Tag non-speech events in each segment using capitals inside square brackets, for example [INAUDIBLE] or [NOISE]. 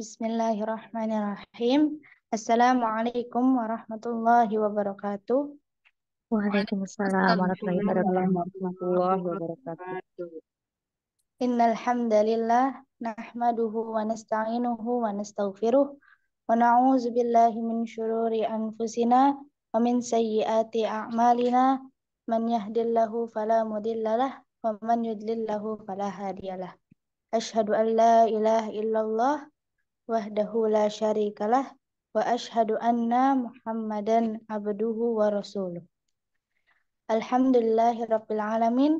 Bismillahirrahmanirrahim. Assalamualaikum warahmatullahi wabarakatuh. Waalaikumsalam warahmatullahi wabarakatuh. Innal hamdalillah nahmaduhu wa nasta'inuhu wa nastaghfiruh wa na'udzu billahi min shururi anfusina wa min sayyiati a'malina man yahdillahu fala mudhillalah wa man yudlillahu fala hadiyalah. Ashhadu an la ilaha illallah wahdahu la syarikalah wa ashhadu anna Muhammadan abduhu wa rasuluh. Alhamdulillahirabbil alamin.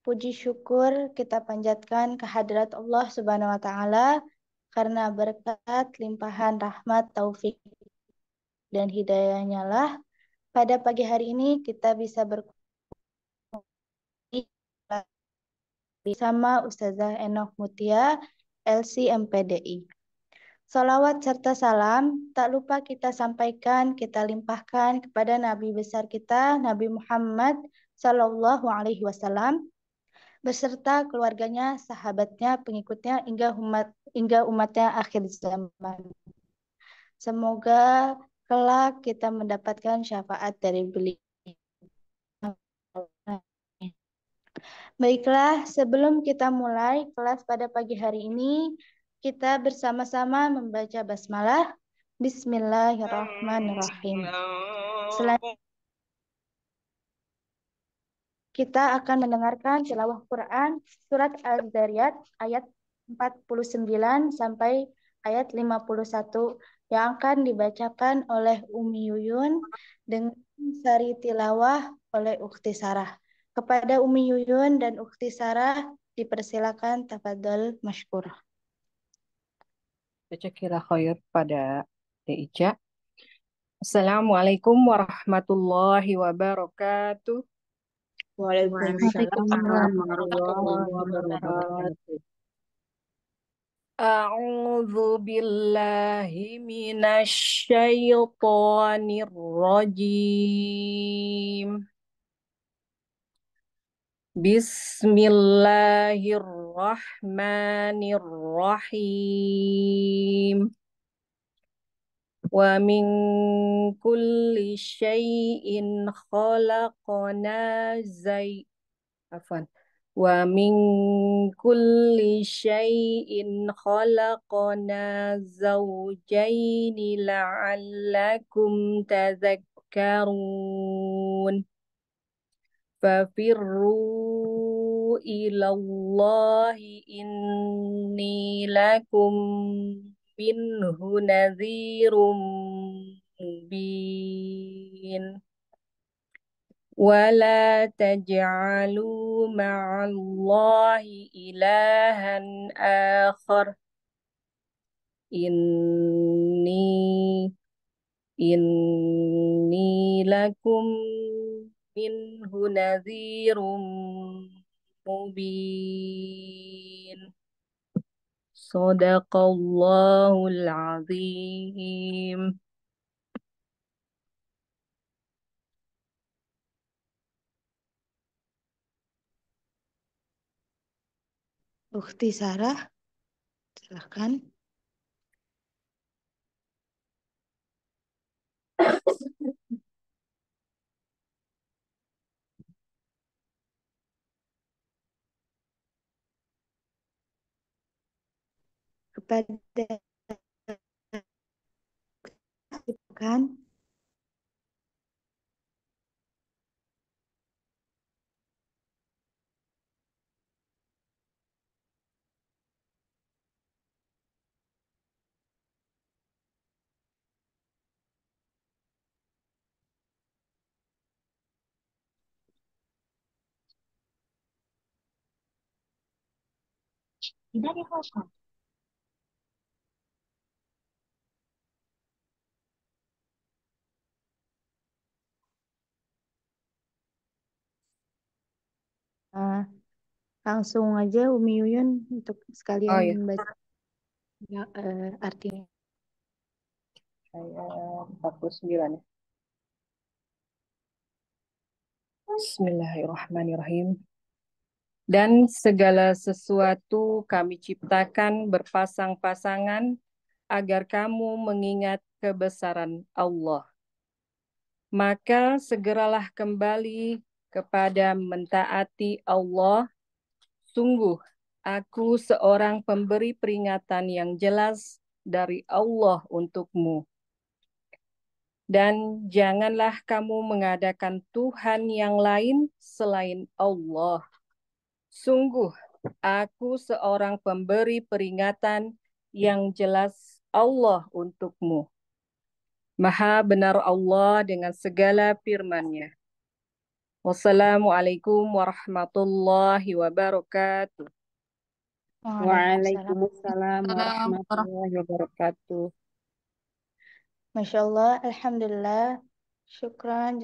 Puji syukur kita panjatkan kehadirat Allah Subhanahu wa taala karena berkat limpahan rahmat taufik dan hidayahnya lah pada pagi hari ini kita bisa berkumpul bersama Ustazah Enoch Mutia, LC MPDI. Salawat serta salam tak lupa kita sampaikan, kita limpahkan kepada Nabi besar kita, Nabi Muhammad Sallallahu Alaihi Wasallam, beserta keluarganya, sahabatnya, pengikutnya, hingga umat hingga umatnya akhir zaman. Semoga kelak kita mendapatkan syafaat dari beliau. Baiklah, sebelum kita mulai kelas pada pagi hari ini, kita bersama-sama membaca basmalah. Bismillahirrahmanirrahim. Selanjutnya, kita akan mendengarkan tilawah Quran Surat Al-Zariyat ayat 49 sampai ayat 51 yang akan dibacakan oleh Umi Yuyun dengan sari tilawah oleh Ukti Sarah. Kepada Umi Yuyun dan Ukti Sarah, dipersilakan tafadol masykur. Baca kira khair pada Deija. Assalamualaikum warahmatullahi wabarakatuh. Waalaikumsalam warahmatullahi wabarakatuh. أعوذ بالله من الشيطان الرجيم بسم الله الرحمن الرحيم ومن كل شيء خلقنا زي أفن. ومن كل شيء خلقنا زوجين لعلكم تذكرون Fafirru ilallahi inni lakum minhu nadhirum mubin. ولا تجعلوا مع الله إلها آخر إني إني لكم minhu nadhirum mubin Sadaqallahul azim Ukti Sarah, silahkan. [COUGHS] kepada kan 左方向。Uh, langsung aja Umi Yuyun untuk sekalian oh, iya. baca ya, uh, artinya. Ayat 49 ya. Bismillahirrahmanirrahim. Dan segala sesuatu kami ciptakan berpasang-pasangan agar kamu mengingat kebesaran Allah. Maka segeralah kembali kepada mentaati Allah, sungguh aku seorang pemberi peringatan yang jelas dari Allah untukmu. Dan janganlah kamu mengadakan Tuhan yang lain selain Allah. Sungguh, aku seorang pemberi peringatan yang jelas Allah untukmu. Maha benar Allah dengan segala firman-Nya. Wassalamualaikum warahmatullahi wabarakatuh. Waalaikumsalam warahmatullahi wabarakatuh. Masya Allah, Alhamdulillah. Syukran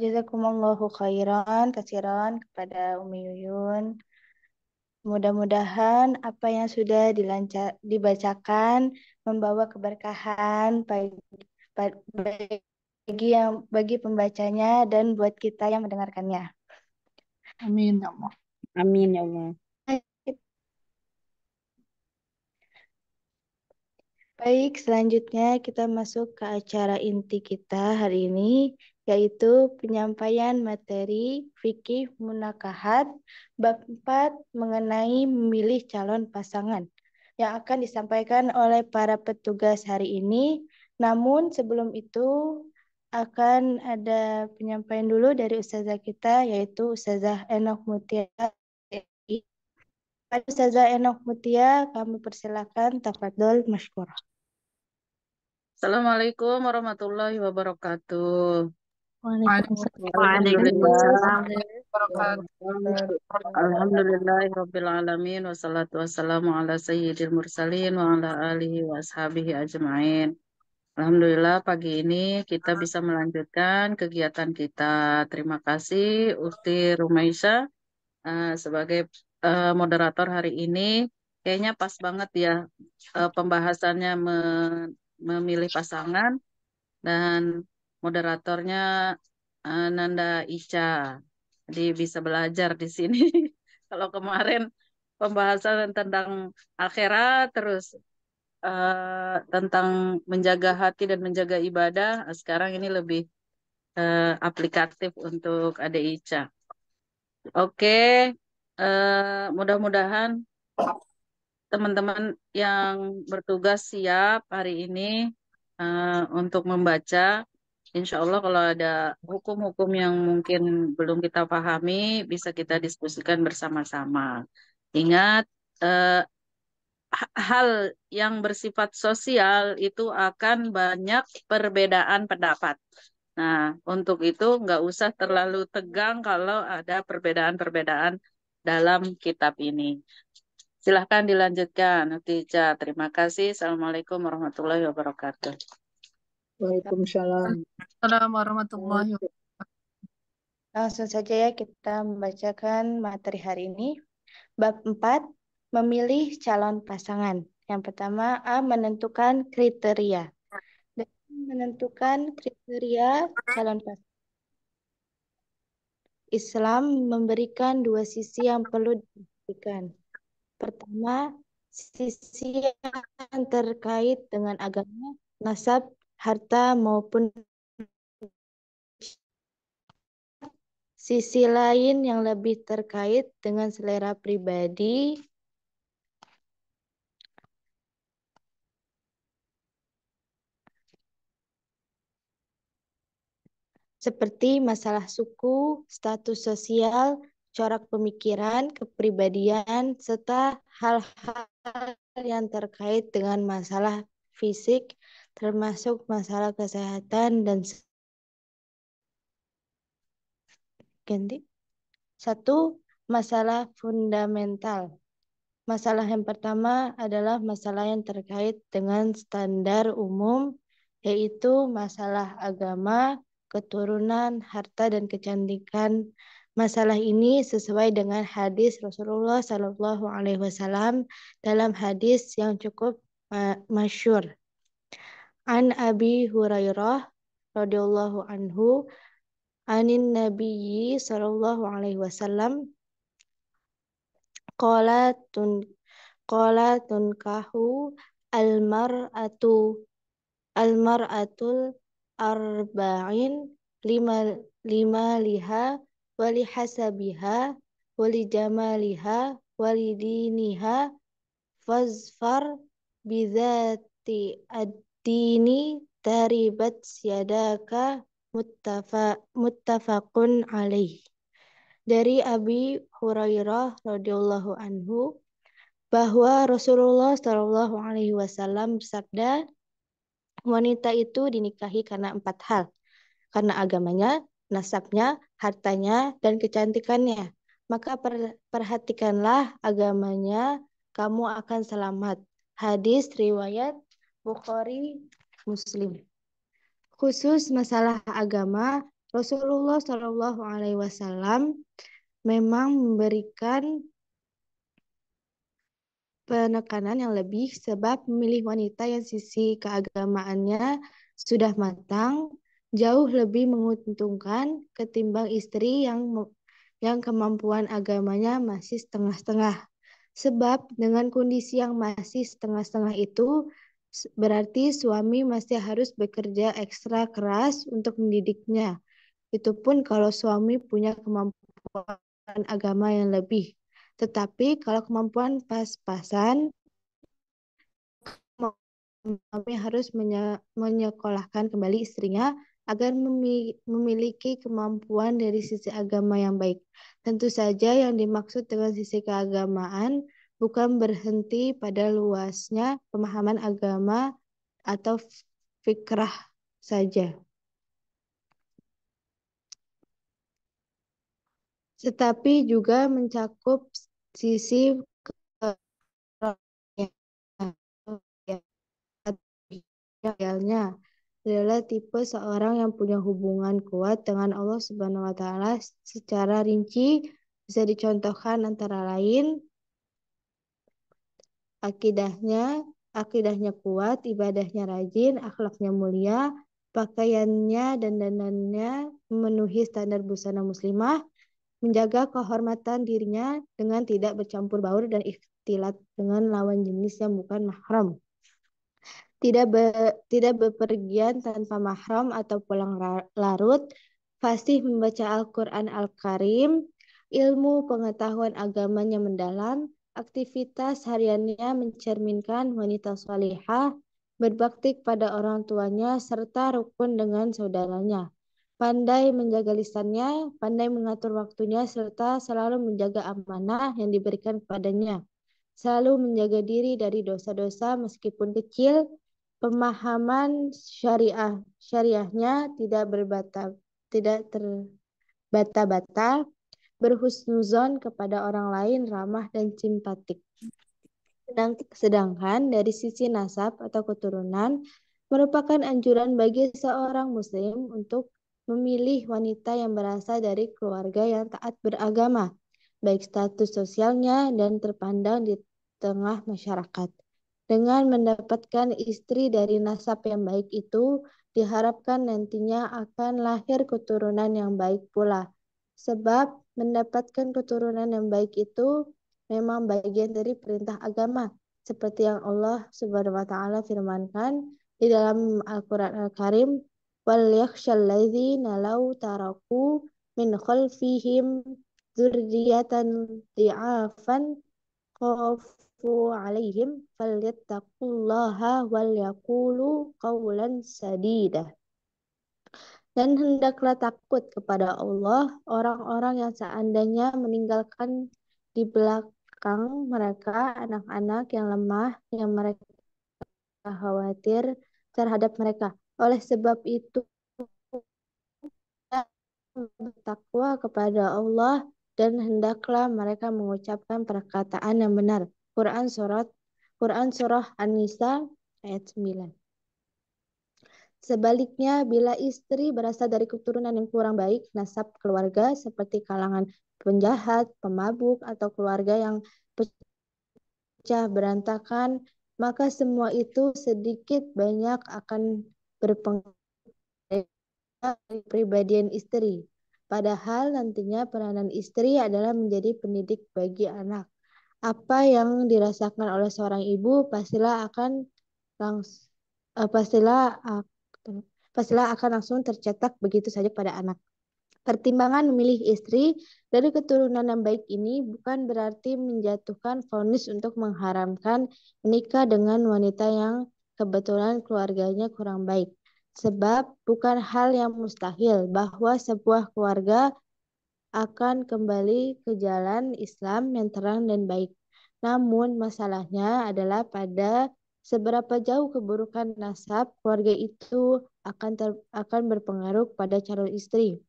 jazakumullahu khairan kasiran kepada Umi Yuyun. Mudah-mudahan apa yang sudah dilancar, dibacakan membawa keberkahan baik bagi yang bagi pembacanya dan buat kita yang mendengarkannya. Amin ya Allah. Amin ya Allah. Baik, selanjutnya kita masuk ke acara inti kita hari ini, yaitu penyampaian materi fikih munakahat bab 4 mengenai memilih calon pasangan yang akan disampaikan oleh para petugas hari ini. Namun sebelum itu, akan ada penyampaian dulu dari ustazah kita yaitu ustazah Enok Mutia. Pada ustazah Enok Mutia, kami persilakan tafadhol masykurah. Assalamualaikum warahmatullahi wabarakatuh. Waalaikumsalam. warahmatullahi wabarakatuh. Alhamdulillahirobbilalamin. Wassalamualaikum warahmatullahi wabarakatuh. Alhamdulillah pagi ini kita bisa melanjutkan kegiatan kita. Terima kasih Uti Rumaisa uh, eh, sebagai uh, moderator hari ini. Kayaknya pas banget ya uh, pembahasannya me memilih pasangan dan moderatornya uh, Nanda Ica. Jadi bisa belajar di sini. [LAUGHS] Kalau kemarin pembahasan tentang akhirat terus uh, tentang menjaga hati dan menjaga ibadah sekarang ini lebih uh, aplikatif untuk Ade Ica. Oke, okay. uh, eh, mudah-mudahan teman-teman yang bertugas siap hari ini uh, untuk membaca. Insya Allah kalau ada hukum-hukum yang mungkin belum kita pahami, bisa kita diskusikan bersama-sama. Ingat, uh, hal yang bersifat sosial itu akan banyak perbedaan pendapat. Nah, untuk itu nggak usah terlalu tegang kalau ada perbedaan-perbedaan dalam kitab ini. Silahkan dilanjutkan, Tija. Terima kasih. Assalamualaikum warahmatullahi wabarakatuh. Waalaikumsalam. Assalamualaikum warahmatullahi wabarakatuh. Langsung saja ya kita membacakan materi hari ini. Bab 4, memilih calon pasangan. Yang pertama, A. Menentukan kriteria. Dan menentukan kriteria calon pasangan. Islam memberikan dua sisi yang perlu diperhatikan. Pertama, sisi yang terkait dengan agama, nasab, harta maupun sisi lain yang lebih terkait dengan selera pribadi, seperti masalah suku, status sosial, corak pemikiran, kepribadian, serta hal-hal yang terkait dengan masalah fisik, termasuk masalah kesehatan dan ganti. Satu, masalah fundamental. Masalah yang pertama adalah masalah yang terkait dengan standar umum, yaitu masalah agama, keturunan, harta, dan kecantikan. Masalah ini sesuai dengan hadis Rasulullah Shallallahu Alaihi Wasallam dalam hadis yang cukup eh, masyur. An Abi Hurairah radhiyallahu anhu anin Nabiyyi Shallallahu Alaihi Wasallam qala tun qala tunkahu almar arba'in lima lima liha wali hasabiha wali jamaliha wali diniha fazfar bidhati ad-dini taribat yadaka muttafa, muttafaqun alaih dari Abi Hurairah radhiyallahu anhu bahwa Rasulullah Shallallahu alaihi wasallam bersabda Wanita itu dinikahi karena empat hal. Karena agamanya, nasabnya, hartanya, dan kecantikannya. Maka perhatikanlah agamanya, kamu akan selamat. Hadis riwayat Bukhari Muslim. Khusus masalah agama, Rasulullah Shallallahu Alaihi Wasallam memang memberikan penekanan yang lebih sebab memilih wanita yang sisi keagamaannya sudah matang jauh lebih menguntungkan ketimbang istri yang yang kemampuan agamanya masih setengah-setengah. Sebab dengan kondisi yang masih setengah-setengah itu berarti suami masih harus bekerja ekstra keras untuk mendidiknya. Itu pun kalau suami punya kemampuan agama yang lebih. Tetapi kalau kemampuan pas-pasan, kami harus menye menyekolahkan kembali istrinya agar memiliki kemampuan dari sisi agama yang baik. Tentu saja yang dimaksud dengan sisi keagamaan bukan berhenti pada luasnya pemahaman agama atau fikrah saja. Tetapi juga mencakup sisi idealnya adalah tipe seorang yang punya hubungan kuat dengan Allah Subhanahu wa taala secara rinci bisa dicontohkan antara lain akidahnya akidahnya kuat, ibadahnya rajin, akhlaknya mulia, pakaiannya dan dandannya memenuhi standar busana muslimah, menjaga kehormatan dirinya dengan tidak bercampur baur dan ikhtilat dengan lawan jenis yang bukan mahram. Tidak be, tidak bepergian tanpa mahram atau pulang larut, fasih membaca Al-Qur'an Al-Karim, ilmu pengetahuan agamanya mendalam, aktivitas hariannya mencerminkan wanita salihah, berbakti kepada orang tuanya, serta rukun dengan saudaranya pandai menjaga lisannya, pandai mengatur waktunya, serta selalu menjaga amanah yang diberikan kepadanya. Selalu menjaga diri dari dosa-dosa meskipun kecil, pemahaman syariah syariahnya tidak berbata tidak terbata-bata berhusnuzon kepada orang lain ramah dan simpatik sedangkan dari sisi nasab atau keturunan merupakan anjuran bagi seorang muslim untuk memilih wanita yang berasal dari keluarga yang taat beragama, baik status sosialnya dan terpandang di tengah masyarakat. Dengan mendapatkan istri dari nasab yang baik itu, diharapkan nantinya akan lahir keturunan yang baik pula. Sebab mendapatkan keturunan yang baik itu memang bagian dari perintah agama, seperti yang Allah Subhanahu wa taala firmankan di dalam Al-Qur'an Al-Karim وليخشى الذين لو تركوا من خلفهم ذرية ضعافا خافوا عليهم فليتقوا الله وليقولوا قولا سديدا Dan hendaklah takut kepada Allah orang-orang yang seandainya meninggalkan di belakang mereka anak-anak yang lemah yang mereka khawatir terhadap mereka oleh sebab itu, bertakwa kepada Allah dan hendaklah mereka mengucapkan perkataan yang benar. Quran surat Quran surah An-Nisa ayat 9. Sebaliknya, bila istri berasal dari keturunan yang kurang baik, nasab keluarga seperti kalangan penjahat, pemabuk, atau keluarga yang pecah berantakan, maka semua itu sedikit banyak akan berpengaruh pribadian istri. Padahal nantinya peranan istri adalah menjadi pendidik bagi anak. Apa yang dirasakan oleh seorang ibu pastilah akan langsung eh, pastilah pastilah akan langsung tercetak begitu saja pada anak. Pertimbangan memilih istri dari keturunan yang baik ini bukan berarti menjatuhkan vonis untuk mengharamkan menikah dengan wanita yang kebetulan keluarganya kurang baik. Sebab bukan hal yang mustahil bahwa sebuah keluarga akan kembali ke jalan Islam yang terang dan baik. Namun masalahnya adalah pada seberapa jauh keburukan nasab keluarga itu akan ter, akan berpengaruh pada calon istri.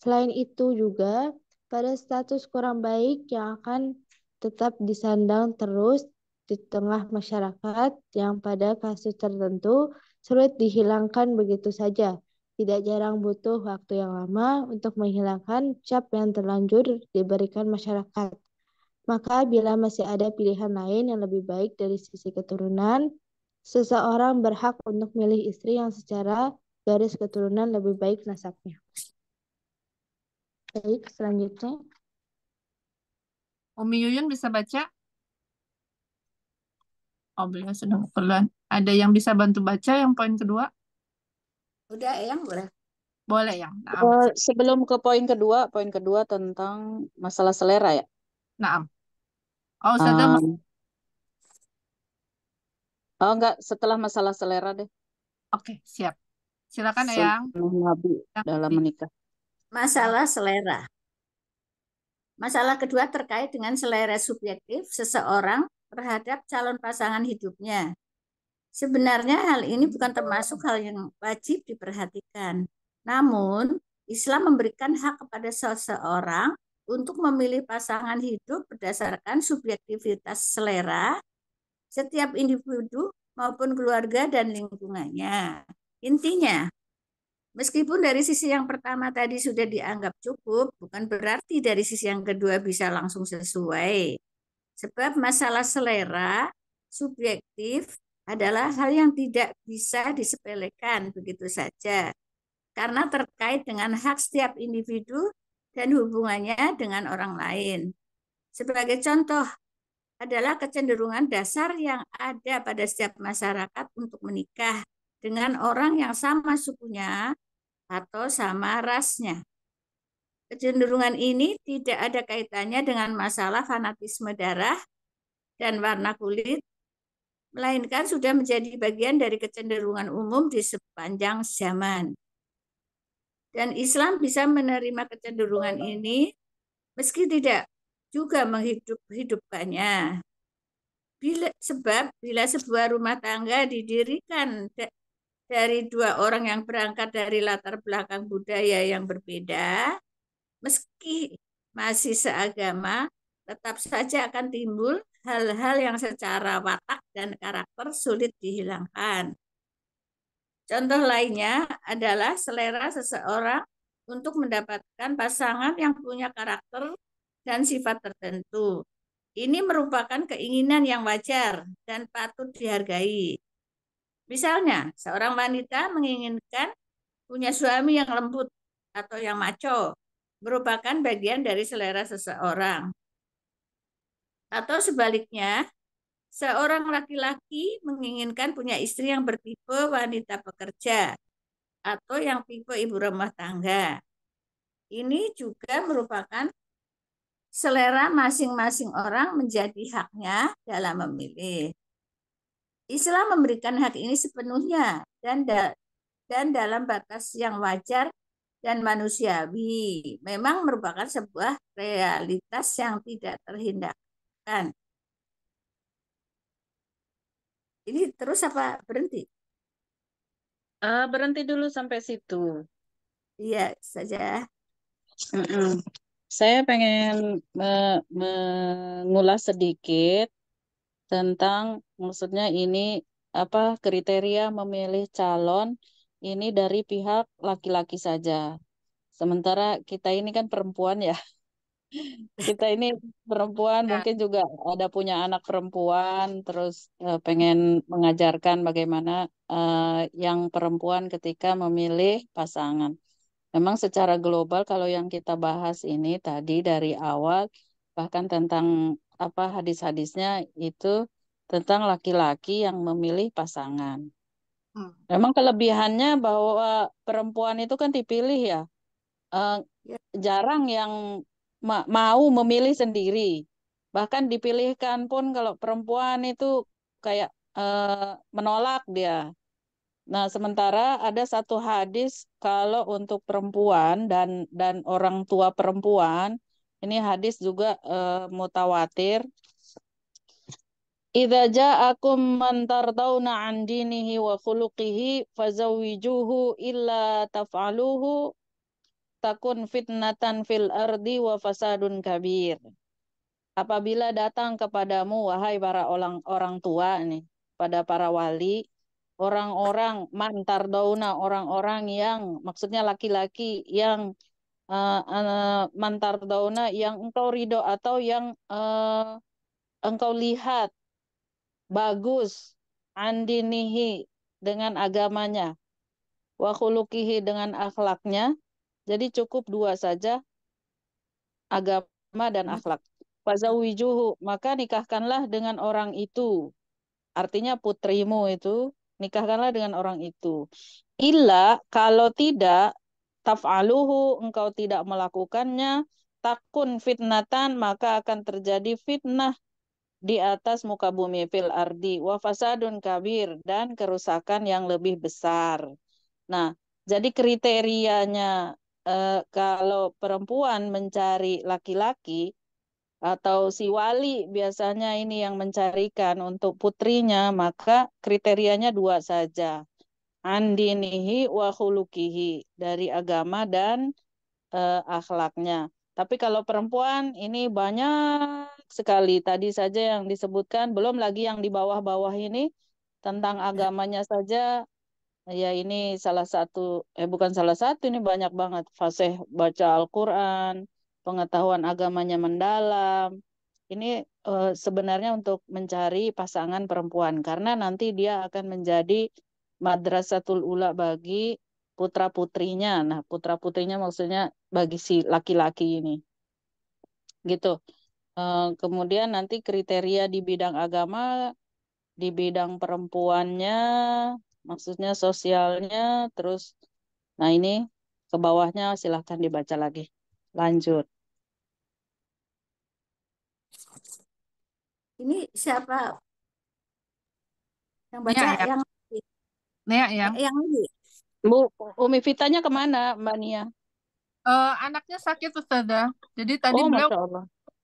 Selain itu juga pada status kurang baik yang akan tetap disandang terus di tengah masyarakat yang pada kasus tertentu sulit dihilangkan begitu saja. Tidak jarang butuh waktu yang lama untuk menghilangkan cap yang terlanjur diberikan masyarakat. Maka bila masih ada pilihan lain yang lebih baik dari sisi keturunan, seseorang berhak untuk milih istri yang secara garis keturunan lebih baik nasabnya. Baik, selanjutnya. Umi Yuyun bisa baca? Oh, beliau sedang keperluan. Ada yang bisa bantu baca yang poin kedua? Udah, yang boleh. Boleh, yang. Nah, uh, sebelum ke poin kedua, poin kedua tentang masalah selera ya? Naam. Oh, Ustazah. Um, oh, enggak. Setelah masalah selera deh. Oke, okay, siap. Silakan, yang. dalam menikah. Masalah selera. Masalah kedua terkait dengan selera subjektif seseorang terhadap calon pasangan hidupnya. Sebenarnya hal ini bukan termasuk hal yang wajib diperhatikan. Namun, Islam memberikan hak kepada seseorang untuk memilih pasangan hidup berdasarkan subjektivitas selera setiap individu maupun keluarga dan lingkungannya. Intinya, meskipun dari sisi yang pertama tadi sudah dianggap cukup, bukan berarti dari sisi yang kedua bisa langsung sesuai. Sebab masalah selera subjektif adalah hal yang tidak bisa disepelekan begitu saja karena terkait dengan hak setiap individu dan hubungannya dengan orang lain. Sebagai contoh adalah kecenderungan dasar yang ada pada setiap masyarakat untuk menikah dengan orang yang sama sukunya atau sama rasnya. Kecenderungan ini tidak ada kaitannya dengan masalah fanatisme darah dan warna kulit, melainkan sudah menjadi bagian dari kecenderungan umum di sepanjang zaman. Dan Islam bisa menerima kecenderungan ini meski tidak juga menghidup-hidupkannya. Bila, sebab bila sebuah rumah tangga didirikan dari dua orang yang berangkat dari latar belakang budaya yang berbeda, meski masih seagama, tetap saja akan timbul hal-hal yang secara watak dan karakter sulit dihilangkan. Contoh lainnya adalah selera seseorang untuk mendapatkan pasangan yang punya karakter dan sifat tertentu. Ini merupakan keinginan yang wajar dan patut dihargai. Misalnya, seorang wanita menginginkan punya suami yang lembut atau yang maco, merupakan bagian dari selera seseorang. Atau sebaliknya, seorang laki-laki menginginkan punya istri yang bertipe wanita pekerja atau yang tipe ibu rumah tangga. Ini juga merupakan selera masing-masing orang menjadi haknya dalam memilih. Islam memberikan hak ini sepenuhnya dan da dan dalam batas yang wajar dan manusiawi memang merupakan sebuah realitas yang tidak terhindarkan. Ini terus apa berhenti? Uh, berhenti dulu sampai situ. Iya saja. Saya pengen mengulas sedikit tentang maksudnya ini apa kriteria memilih calon ini dari pihak laki-laki saja. Sementara kita ini kan perempuan ya. [LAUGHS] kita ini perempuan iya. mungkin juga ada punya anak perempuan terus uh, pengen mengajarkan bagaimana uh, yang perempuan ketika memilih pasangan. Memang secara global kalau yang kita bahas ini tadi dari awal bahkan tentang apa hadis-hadisnya itu tentang laki-laki yang memilih pasangan. Hmm. Memang kelebihannya bahwa perempuan itu kan dipilih ya. Uh, jarang yang ma mau memilih sendiri. Bahkan dipilihkan pun kalau perempuan itu kayak uh, menolak dia. Nah, sementara ada satu hadis kalau untuk perempuan dan dan orang tua perempuan, ini hadis juga uh, mutawatir Idza ja'akum man tardawna an dinihi wa khuluqihi fazawwijuhu illa taf'aluhu takun fitnatan fil ardi wa fasadun kabir. Apabila datang kepadamu wahai para orang orang tua nih, pada para wali, orang-orang mantar dauna, orang-orang yang maksudnya laki-laki yang uh, eh, uh, eh, mantar dauna yang engkau ridho atau yang uh, engkau lihat bagus andinihi dengan agamanya wa khuluqihi dengan akhlaknya jadi cukup dua saja agama dan akhlak fazawijuhu maka nikahkanlah dengan orang itu artinya putrimu itu nikahkanlah dengan orang itu illa kalau tidak taf'aluhu engkau tidak melakukannya takun fitnatan maka akan terjadi fitnah di atas muka bumi fil ardi wa fasadun kabir dan kerusakan yang lebih besar. Nah, jadi kriterianya eh, kalau perempuan mencari laki-laki atau si wali biasanya ini yang mencarikan untuk putrinya, maka kriterianya dua saja. Andinihi wa khulukihi dari agama dan eh, akhlaknya tapi kalau perempuan ini banyak sekali. Tadi saja yang disebutkan, belum lagi yang di bawah-bawah ini tentang agamanya saja. Ya ini salah satu, eh bukan salah satu, ini banyak banget. Fasih baca Al-Quran, pengetahuan agamanya mendalam. Ini eh, sebenarnya untuk mencari pasangan perempuan. Karena nanti dia akan menjadi madrasatul ula bagi putra putrinya. Nah, putra putrinya maksudnya bagi si laki-laki ini. Gitu. Eh, kemudian nanti kriteria di bidang agama, di bidang perempuannya, maksudnya sosialnya, terus nah ini ke bawahnya silahkan dibaca lagi. Lanjut. Ini siapa yang baca Nia, yang Nia, ya. Yang ya. Bu Umi Vitanya kemana Mbak Nia? Uh, anaknya sakit Ustazah. Jadi tadi oh, beliau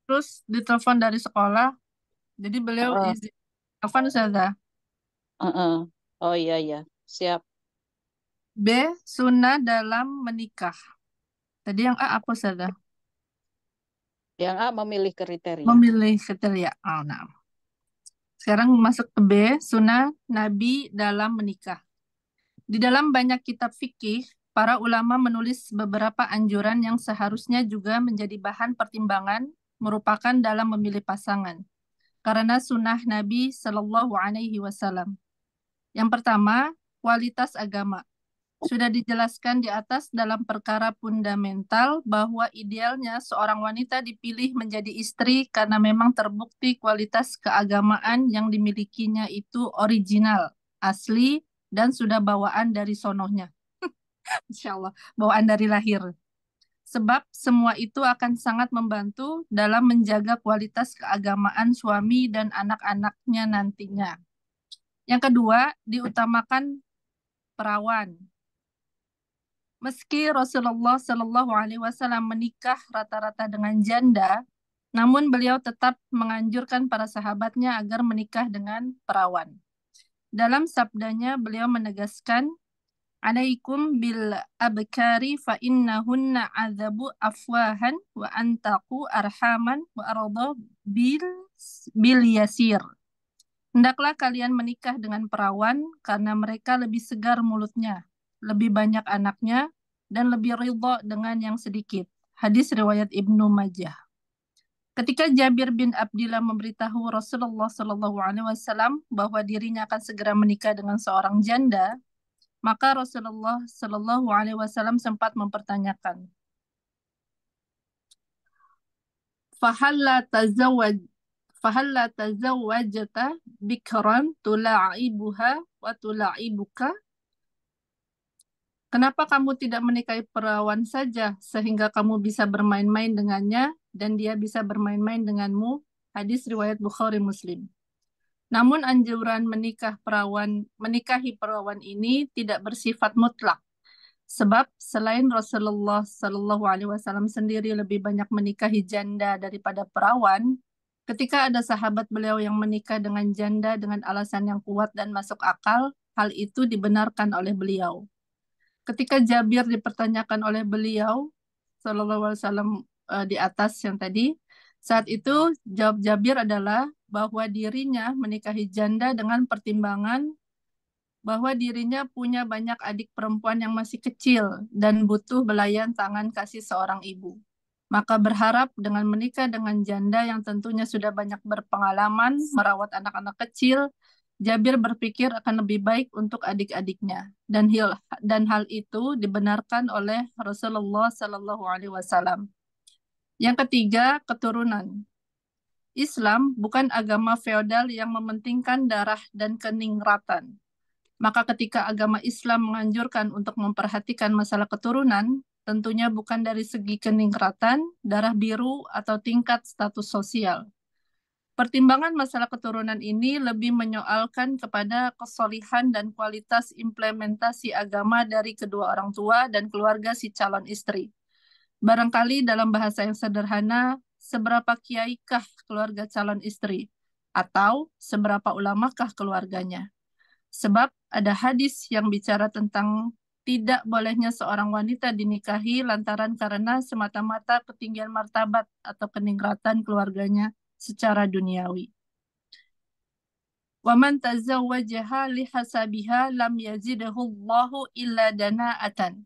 terus ditelepon dari sekolah. Jadi beliau uh. izin telepon Ustazah. Uh -uh. Oh iya iya, siap. B. Sunnah dalam menikah. Tadi yang A apa Ustazah? Yang A memilih kriteria. Memilih kriteria. Oh, nah. Sekarang masuk ke B, sunnah Nabi dalam menikah. Di dalam banyak kitab fikih Para ulama menulis beberapa anjuran yang seharusnya juga menjadi bahan pertimbangan merupakan dalam memilih pasangan karena sunnah Nabi Shallallahu Alaihi Wasallam. Yang pertama, kualitas agama. Sudah dijelaskan di atas dalam perkara fundamental bahwa idealnya seorang wanita dipilih menjadi istri karena memang terbukti kualitas keagamaan yang dimilikinya itu original, asli, dan sudah bawaan dari sonohnya. Insya Allah, bawaan dari lahir. Sebab semua itu akan sangat membantu dalam menjaga kualitas keagamaan suami dan anak-anaknya nantinya. Yang kedua, diutamakan perawan. Meski Rasulullah Shallallahu Alaihi Wasallam menikah rata-rata dengan janda, namun beliau tetap menganjurkan para sahabatnya agar menikah dengan perawan. Dalam sabdanya, beliau menegaskan alaikum bil abkari fa innahunna azabu afwahan wa antaku arhaman wa arda bil bil yasir. Hendaklah kalian menikah dengan perawan karena mereka lebih segar mulutnya, lebih banyak anaknya, dan lebih ridho dengan yang sedikit. Hadis riwayat Ibnu Majah. Ketika Jabir bin Abdillah memberitahu Rasulullah SAW bahwa dirinya akan segera menikah dengan seorang janda, maka Rasulullah Shallallahu Alaihi Wasallam sempat mempertanyakan, fahalla tazawwaj fahalla tazawwajta bikran tula'ibuha wa Kenapa kamu tidak menikahi perawan saja sehingga kamu bisa bermain-main dengannya dan dia bisa bermain-main denganmu? Hadis riwayat Bukhari Muslim. Namun anjuran menikah perawan menikahi perawan ini tidak bersifat mutlak. Sebab selain Rasulullah Shallallahu Alaihi Wasallam sendiri lebih banyak menikahi janda daripada perawan, ketika ada sahabat beliau yang menikah dengan janda dengan alasan yang kuat dan masuk akal, hal itu dibenarkan oleh beliau. Ketika Jabir dipertanyakan oleh beliau Shallallahu Alaihi Wasallam eh, di atas yang tadi, saat itu jawab Jabir adalah bahwa dirinya menikahi janda dengan pertimbangan bahwa dirinya punya banyak adik perempuan yang masih kecil dan butuh belayan tangan kasih seorang ibu. Maka berharap dengan menikah dengan janda yang tentunya sudah banyak berpengalaman merawat anak-anak kecil, Jabir berpikir akan lebih baik untuk adik-adiknya dan hal dan hal itu dibenarkan oleh Rasulullah Shallallahu Alaihi Wasallam. Yang ketiga keturunan. Islam bukan agama feodal yang mementingkan darah dan keningratan. Maka ketika agama Islam menganjurkan untuk memperhatikan masalah keturunan, tentunya bukan dari segi keningratan, darah biru, atau tingkat status sosial. Pertimbangan masalah keturunan ini lebih menyoalkan kepada kesolihan dan kualitas implementasi agama dari kedua orang tua dan keluarga si calon istri. Barangkali dalam bahasa yang sederhana, seberapa kiaikah keluarga calon istri, atau seberapa ulamakah keluarganya. Sebab ada hadis yang bicara tentang tidak bolehnya seorang wanita dinikahi lantaran karena semata-mata ketinggian martabat atau keningratan keluarganya secara duniawi. Waman tazawwajaha lihasabiha lam yazidhu Allahu illa dana'atan.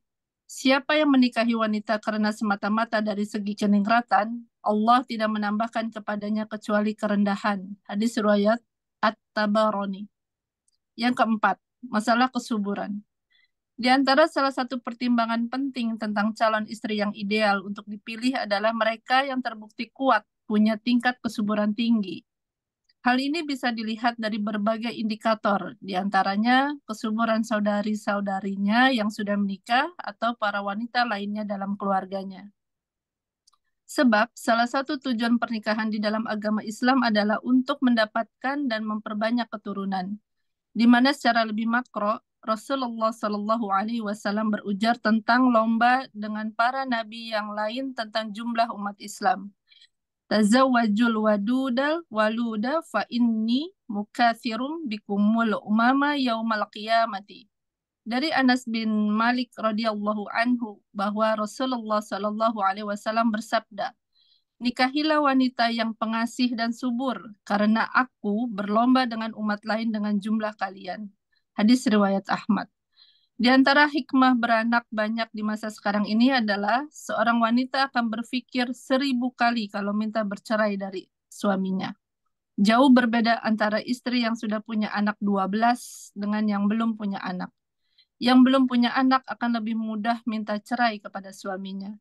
Siapa yang menikahi wanita karena semata-mata dari segi keningratan, Allah tidak menambahkan kepadanya kecuali kerendahan. Hadis riwayat At-Tabarani. Yang keempat, masalah kesuburan. Di antara salah satu pertimbangan penting tentang calon istri yang ideal untuk dipilih adalah mereka yang terbukti kuat punya tingkat kesuburan tinggi. Hal ini bisa dilihat dari berbagai indikator, diantaranya kesuburan saudari-saudarinya yang sudah menikah atau para wanita lainnya dalam keluarganya. Sebab salah satu tujuan pernikahan di dalam agama Islam adalah untuk mendapatkan dan memperbanyak keturunan. Di mana secara lebih makro, Rasulullah Shallallahu Alaihi Wasallam berujar tentang lomba dengan para nabi yang lain tentang jumlah umat Islam. Tazawwajul wadudal waluda fa inni mukatsirum bikumul umama yaumal qiyamati dari Anas bin Malik radhiyallahu anhu bahwa Rasulullah shallallahu alaihi wasallam bersabda, nikahilah wanita yang pengasih dan subur karena aku berlomba dengan umat lain dengan jumlah kalian. Hadis riwayat Ahmad. Di antara hikmah beranak banyak di masa sekarang ini adalah seorang wanita akan berpikir seribu kali kalau minta bercerai dari suaminya. Jauh berbeda antara istri yang sudah punya anak 12 dengan yang belum punya anak yang belum punya anak akan lebih mudah minta cerai kepada suaminya.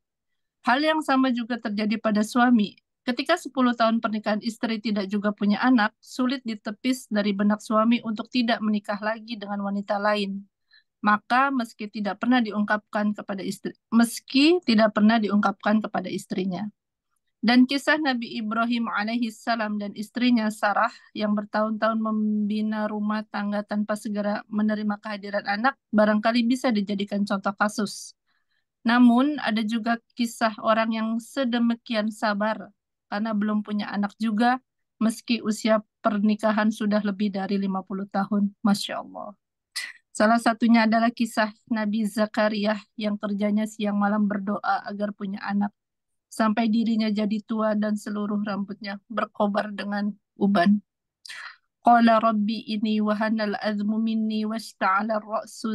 Hal yang sama juga terjadi pada suami. Ketika 10 tahun pernikahan istri tidak juga punya anak, sulit ditepis dari benak suami untuk tidak menikah lagi dengan wanita lain. Maka meski tidak pernah diungkapkan kepada istri, meski tidak pernah diungkapkan kepada istrinya. Dan kisah Nabi Ibrahim salam dan istrinya Sarah yang bertahun-tahun membina rumah tangga tanpa segera menerima kehadiran anak barangkali bisa dijadikan contoh kasus. Namun ada juga kisah orang yang sedemikian sabar karena belum punya anak juga meski usia pernikahan sudah lebih dari 50 tahun. Masya Allah. Salah satunya adalah kisah Nabi Zakaria yang kerjanya siang malam berdoa agar punya anak sampai dirinya jadi tua dan seluruh rambutnya berkobar dengan uban. Qala rabbi ini wahana al-azmu minni washta'ala rasu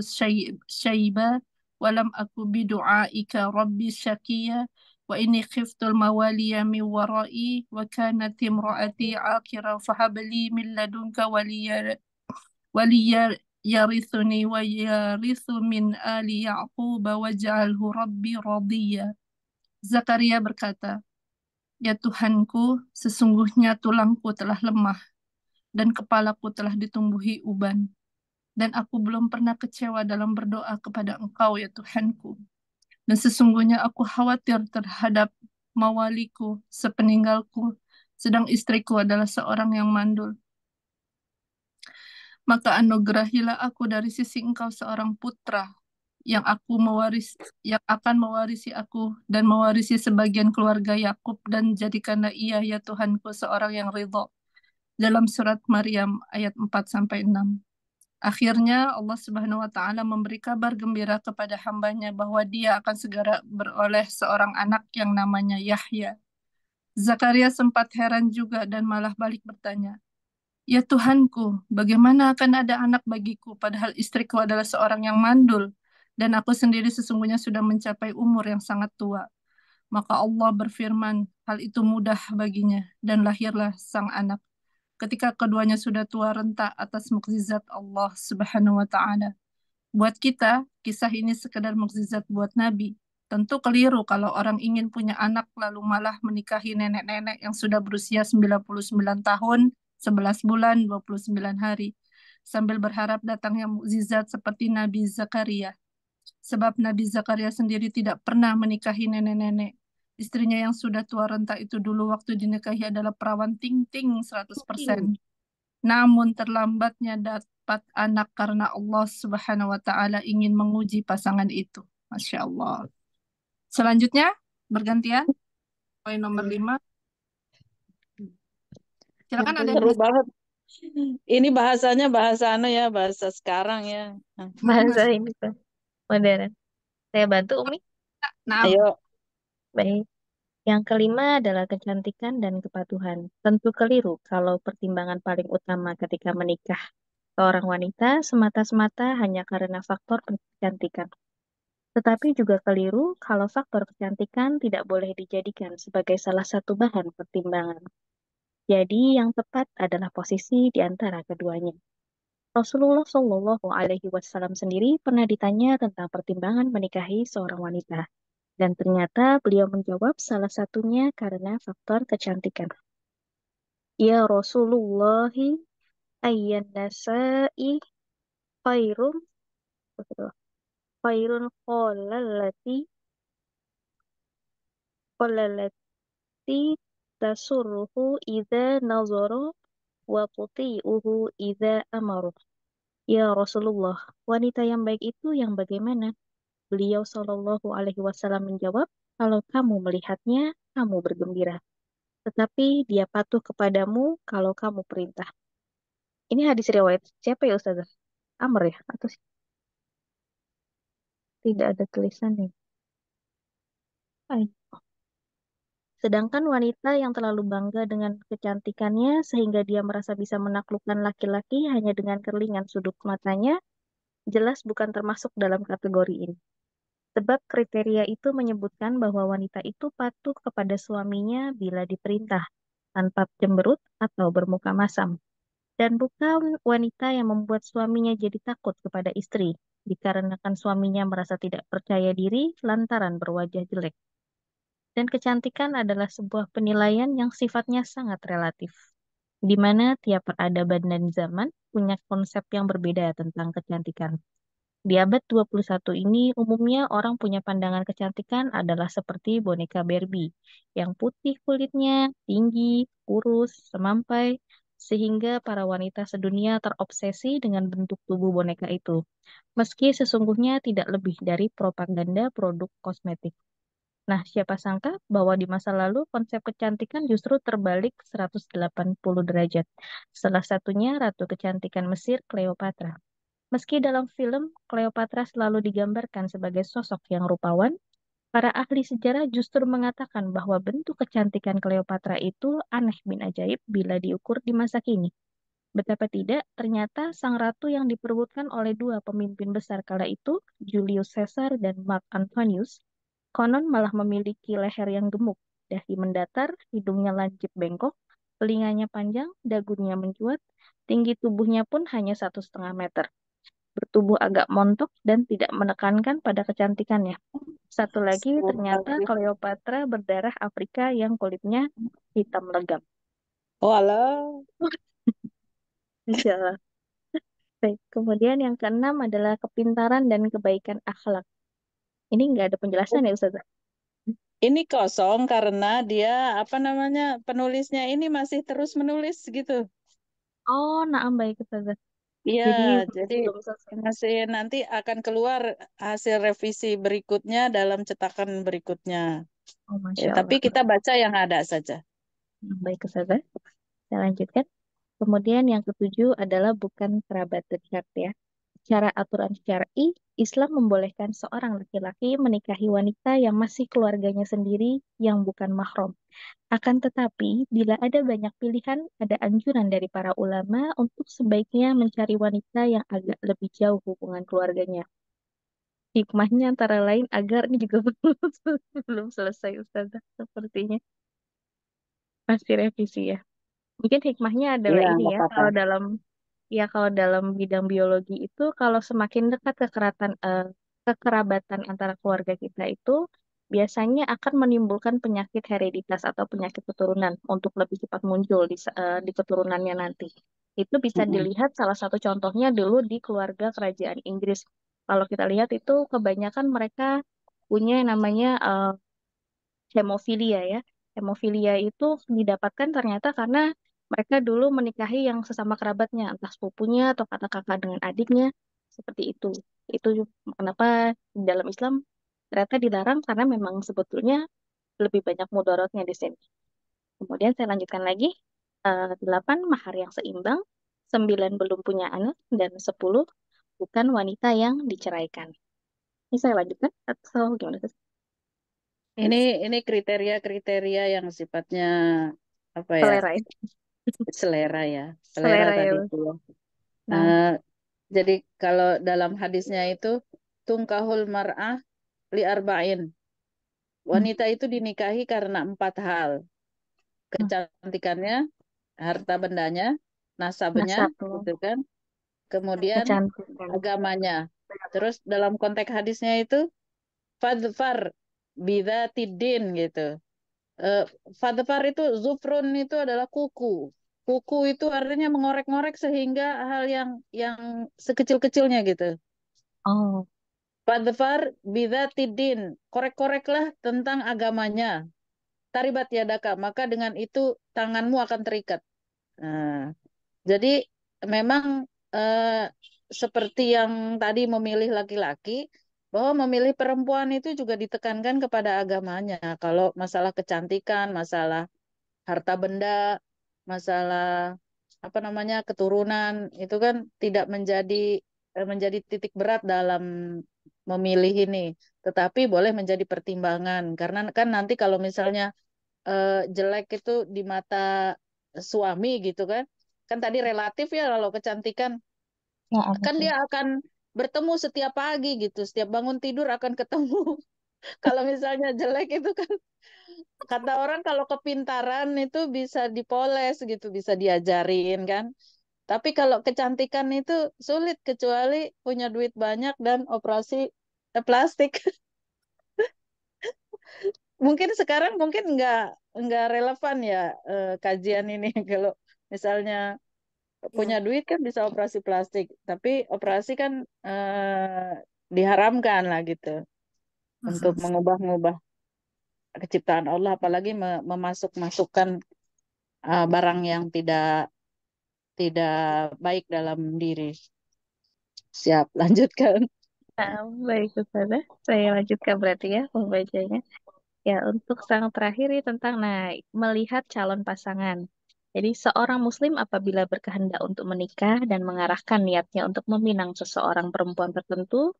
shayba walam aku bidu'aika rabbi syakiya wa inni khiftu al-mawaliya min wara'i wa kanat imra'ati akira habli min ladunka waliya waliya yarithuni wa yarithu min ali ya'quba waj'alhu rabbi radiyya Zakaria berkata, Ya Tuhanku, sesungguhnya tulangku telah lemah, dan kepalaku telah ditumbuhi uban, dan aku belum pernah kecewa dalam berdoa kepada Engkau, ya Tuhanku. Dan sesungguhnya aku khawatir terhadap mawaliku sepeninggalku, sedang istriku adalah seorang yang mandul. Maka anugerahilah aku dari sisi engkau seorang putra yang aku mewaris yang akan mewarisi aku dan mewarisi sebagian keluarga Yakub dan jadikanlah ia ya Tuhanku seorang yang ridho. Dalam surat Maryam ayat 4 sampai 6. Akhirnya Allah Subhanahu wa taala memberi kabar gembira kepada hambanya bahwa dia akan segera beroleh seorang anak yang namanya Yahya. Zakaria sempat heran juga dan malah balik bertanya, "Ya Tuhanku, bagaimana akan ada anak bagiku padahal istriku adalah seorang yang mandul dan aku sendiri sesungguhnya sudah mencapai umur yang sangat tua. Maka Allah berfirman, hal itu mudah baginya, dan lahirlah sang anak. Ketika keduanya sudah tua renta atas mukjizat Allah Subhanahu wa Ta'ala. Buat kita, kisah ini sekedar mukjizat buat Nabi. Tentu keliru kalau orang ingin punya anak lalu malah menikahi nenek-nenek yang sudah berusia 99 tahun, 11 bulan, 29 hari. Sambil berharap datangnya mukjizat seperti Nabi Zakaria. Sebab Nabi Zakaria sendiri tidak pernah menikahi nenek-nenek. Istrinya yang sudah tua renta itu dulu waktu dinikahi adalah perawan ting-ting 100%. Namun terlambatnya dapat anak karena Allah Subhanahu wa taala ingin menguji pasangan itu. Masya Allah. Selanjutnya bergantian poin nomor lima. Silakan ada yang banget. Ini bahasanya bahasa anu ya, bahasa sekarang ya. Bahasa ini modern. Saya bantu, Umi. Nah, Ayo. Baik. Yang kelima adalah kecantikan dan kepatuhan. Tentu keliru kalau pertimbangan paling utama ketika menikah seorang wanita semata-semata hanya karena faktor kecantikan. Tetapi juga keliru kalau faktor kecantikan tidak boleh dijadikan sebagai salah satu bahan pertimbangan. Jadi yang tepat adalah posisi di antara keduanya. Rasulullah Shallallahu Alaihi Wasallam sendiri pernah ditanya tentang pertimbangan menikahi seorang wanita, dan ternyata beliau menjawab salah satunya karena faktor kecantikan. Ya Rasulullah, ayyan nasa'i fairun, khairun kolalati kolalati tasurruhu ida nazara wa tuti'uhu idza amaruh. Ya Rasulullah, wanita yang baik itu yang bagaimana? Beliau Shallallahu alaihi wasallam menjawab, kalau kamu melihatnya, kamu bergembira. Tetapi dia patuh kepadamu kalau kamu perintah. Ini hadis riwayat siapa ya Ustazah? Amr ya? Atau tidak ada tulisan nih Ay. Sedangkan wanita yang terlalu bangga dengan kecantikannya sehingga dia merasa bisa menaklukkan laki-laki hanya dengan kerlingan sudut matanya, jelas bukan termasuk dalam kategori ini. Sebab kriteria itu menyebutkan bahwa wanita itu patuh kepada suaminya bila diperintah, tanpa cemberut atau bermuka masam. Dan bukan wanita yang membuat suaminya jadi takut kepada istri, dikarenakan suaminya merasa tidak percaya diri lantaran berwajah jelek dan kecantikan adalah sebuah penilaian yang sifatnya sangat relatif, di mana tiap peradaban dan zaman punya konsep yang berbeda tentang kecantikan. Di abad 21 ini, umumnya orang punya pandangan kecantikan adalah seperti boneka Barbie, yang putih kulitnya, tinggi, kurus, semampai, sehingga para wanita sedunia terobsesi dengan bentuk tubuh boneka itu, meski sesungguhnya tidak lebih dari propaganda produk kosmetik. Nah, siapa sangka bahwa di masa lalu konsep kecantikan justru terbalik 180 derajat. Salah satunya Ratu Kecantikan Mesir Cleopatra. Meski dalam film Cleopatra selalu digambarkan sebagai sosok yang rupawan, para ahli sejarah justru mengatakan bahwa bentuk kecantikan Cleopatra itu aneh bin ajaib bila diukur di masa kini. Betapa tidak, ternyata sang ratu yang diperbutkan oleh dua pemimpin besar kala itu, Julius Caesar dan Mark Antonius, konon malah memiliki leher yang gemuk, dahi mendatar, hidungnya lancip bengkok, telinganya panjang, dagunya mencuat, tinggi tubuhnya pun hanya satu setengah meter. Bertubuh agak montok dan tidak menekankan pada kecantikannya. Satu lagi ternyata Cleopatra berdarah Afrika yang kulitnya hitam legam. Oh [LAUGHS] Baik, kemudian yang keenam adalah kepintaran dan kebaikan akhlak. Ini nggak ada penjelasan ya Ustaz? Ini kosong karena dia apa namanya penulisnya ini masih terus menulis gitu. Oh, naam baik Ustaz. Iya, jadi, jadi masih nanti akan keluar hasil revisi berikutnya dalam cetakan berikutnya. Oh, ya, Masya ya, tapi kita baca yang ada saja. Hmm, baik Ustaz. Saya lanjutkan. Kemudian yang ketujuh adalah bukan kerabat dekat ya. Secara aturan syar'i, Islam membolehkan seorang laki-laki menikahi wanita yang masih keluarganya sendiri yang bukan mahram. Akan tetapi, bila ada banyak pilihan, ada anjuran dari para ulama untuk sebaiknya mencari wanita yang agak lebih jauh hubungan keluarganya. Hikmahnya antara lain agar ini juga [LAUGHS] belum selesai Ustazah sepertinya. Masih revisi ya. Mungkin hikmahnya adalah iya, ya, ini ya, kalau dalam ya kalau dalam bidang biologi itu kalau semakin dekat kekeratan eh, kekerabatan antara keluarga kita itu biasanya akan menimbulkan penyakit hereditas atau penyakit keturunan untuk lebih cepat muncul di eh, di keturunannya nanti. Itu bisa mm -hmm. dilihat salah satu contohnya dulu di keluarga kerajaan Inggris. Kalau kita lihat itu kebanyakan mereka punya yang namanya eh, hemofilia ya. Hemofilia itu didapatkan ternyata karena mereka dulu menikahi yang sesama kerabatnya, entah sepupunya atau kata kakak dengan adiknya, seperti itu. Itu kenapa di dalam Islam ternyata dilarang karena memang sebetulnya lebih banyak mudorotnya di sini. Kemudian saya lanjutkan lagi, eh, delapan mahar yang seimbang, sembilan belum punya anak, dan sepuluh bukan wanita yang diceraikan. Ini saya lanjutkan atau gimana? Ini ini kriteria-kriteria yang sifatnya apa ya selera ya selera, selera tadi ya. itu nah. uh, jadi kalau dalam hadisnya itu tungkahul mar'ah li arba'in wanita itu dinikahi karena empat hal kecantikannya harta bendanya nasabnya oh. gitu kan kemudian agamanya terus dalam konteks hadisnya itu fadfar bida tidin gitu uh, eh, fadfar itu zufrun itu adalah kuku. Kuku itu artinya mengorek-ngorek sehingga hal yang yang sekecil-kecilnya gitu. Oh. Fadfar tidin korek-koreklah tentang agamanya. Taribat ya daka maka dengan itu tanganmu akan terikat. Nah, jadi memang eh, seperti yang tadi memilih laki-laki, bahwa memilih perempuan itu juga ditekankan kepada agamanya. Kalau masalah kecantikan, masalah harta benda, masalah apa namanya keturunan itu kan tidak menjadi eh, menjadi titik berat dalam memilih ini, tetapi boleh menjadi pertimbangan karena kan nanti kalau misalnya eh, jelek itu di mata suami gitu kan, kan tadi relatif ya kalau kecantikan, ya, kan dia akan bertemu setiap pagi gitu setiap bangun tidur akan ketemu [LAUGHS] kalau misalnya jelek itu kan kata orang kalau kepintaran itu bisa dipoles gitu bisa diajarin kan tapi kalau kecantikan itu sulit kecuali punya duit banyak dan operasi eh, plastik [LAUGHS] mungkin sekarang mungkin nggak nggak relevan ya eh, kajian ini [LAUGHS] kalau misalnya Iya. punya duit kan bisa operasi plastik, tapi operasi kan eh, diharamkan lah gitu untuk mengubah-ubah keciptaan Allah, apalagi memasuk-masukkan uh, barang yang tidak tidak baik dalam diri. Siap, [LAUGHS] lanjutkan. Ah, baik Ustazah, saya lanjutkan berarti ya membacanya. Ya, untuk sang terakhir ya tentang nah melihat calon pasangan. Jadi seorang muslim apabila berkehendak untuk menikah dan mengarahkan niatnya untuk meminang seseorang perempuan tertentu,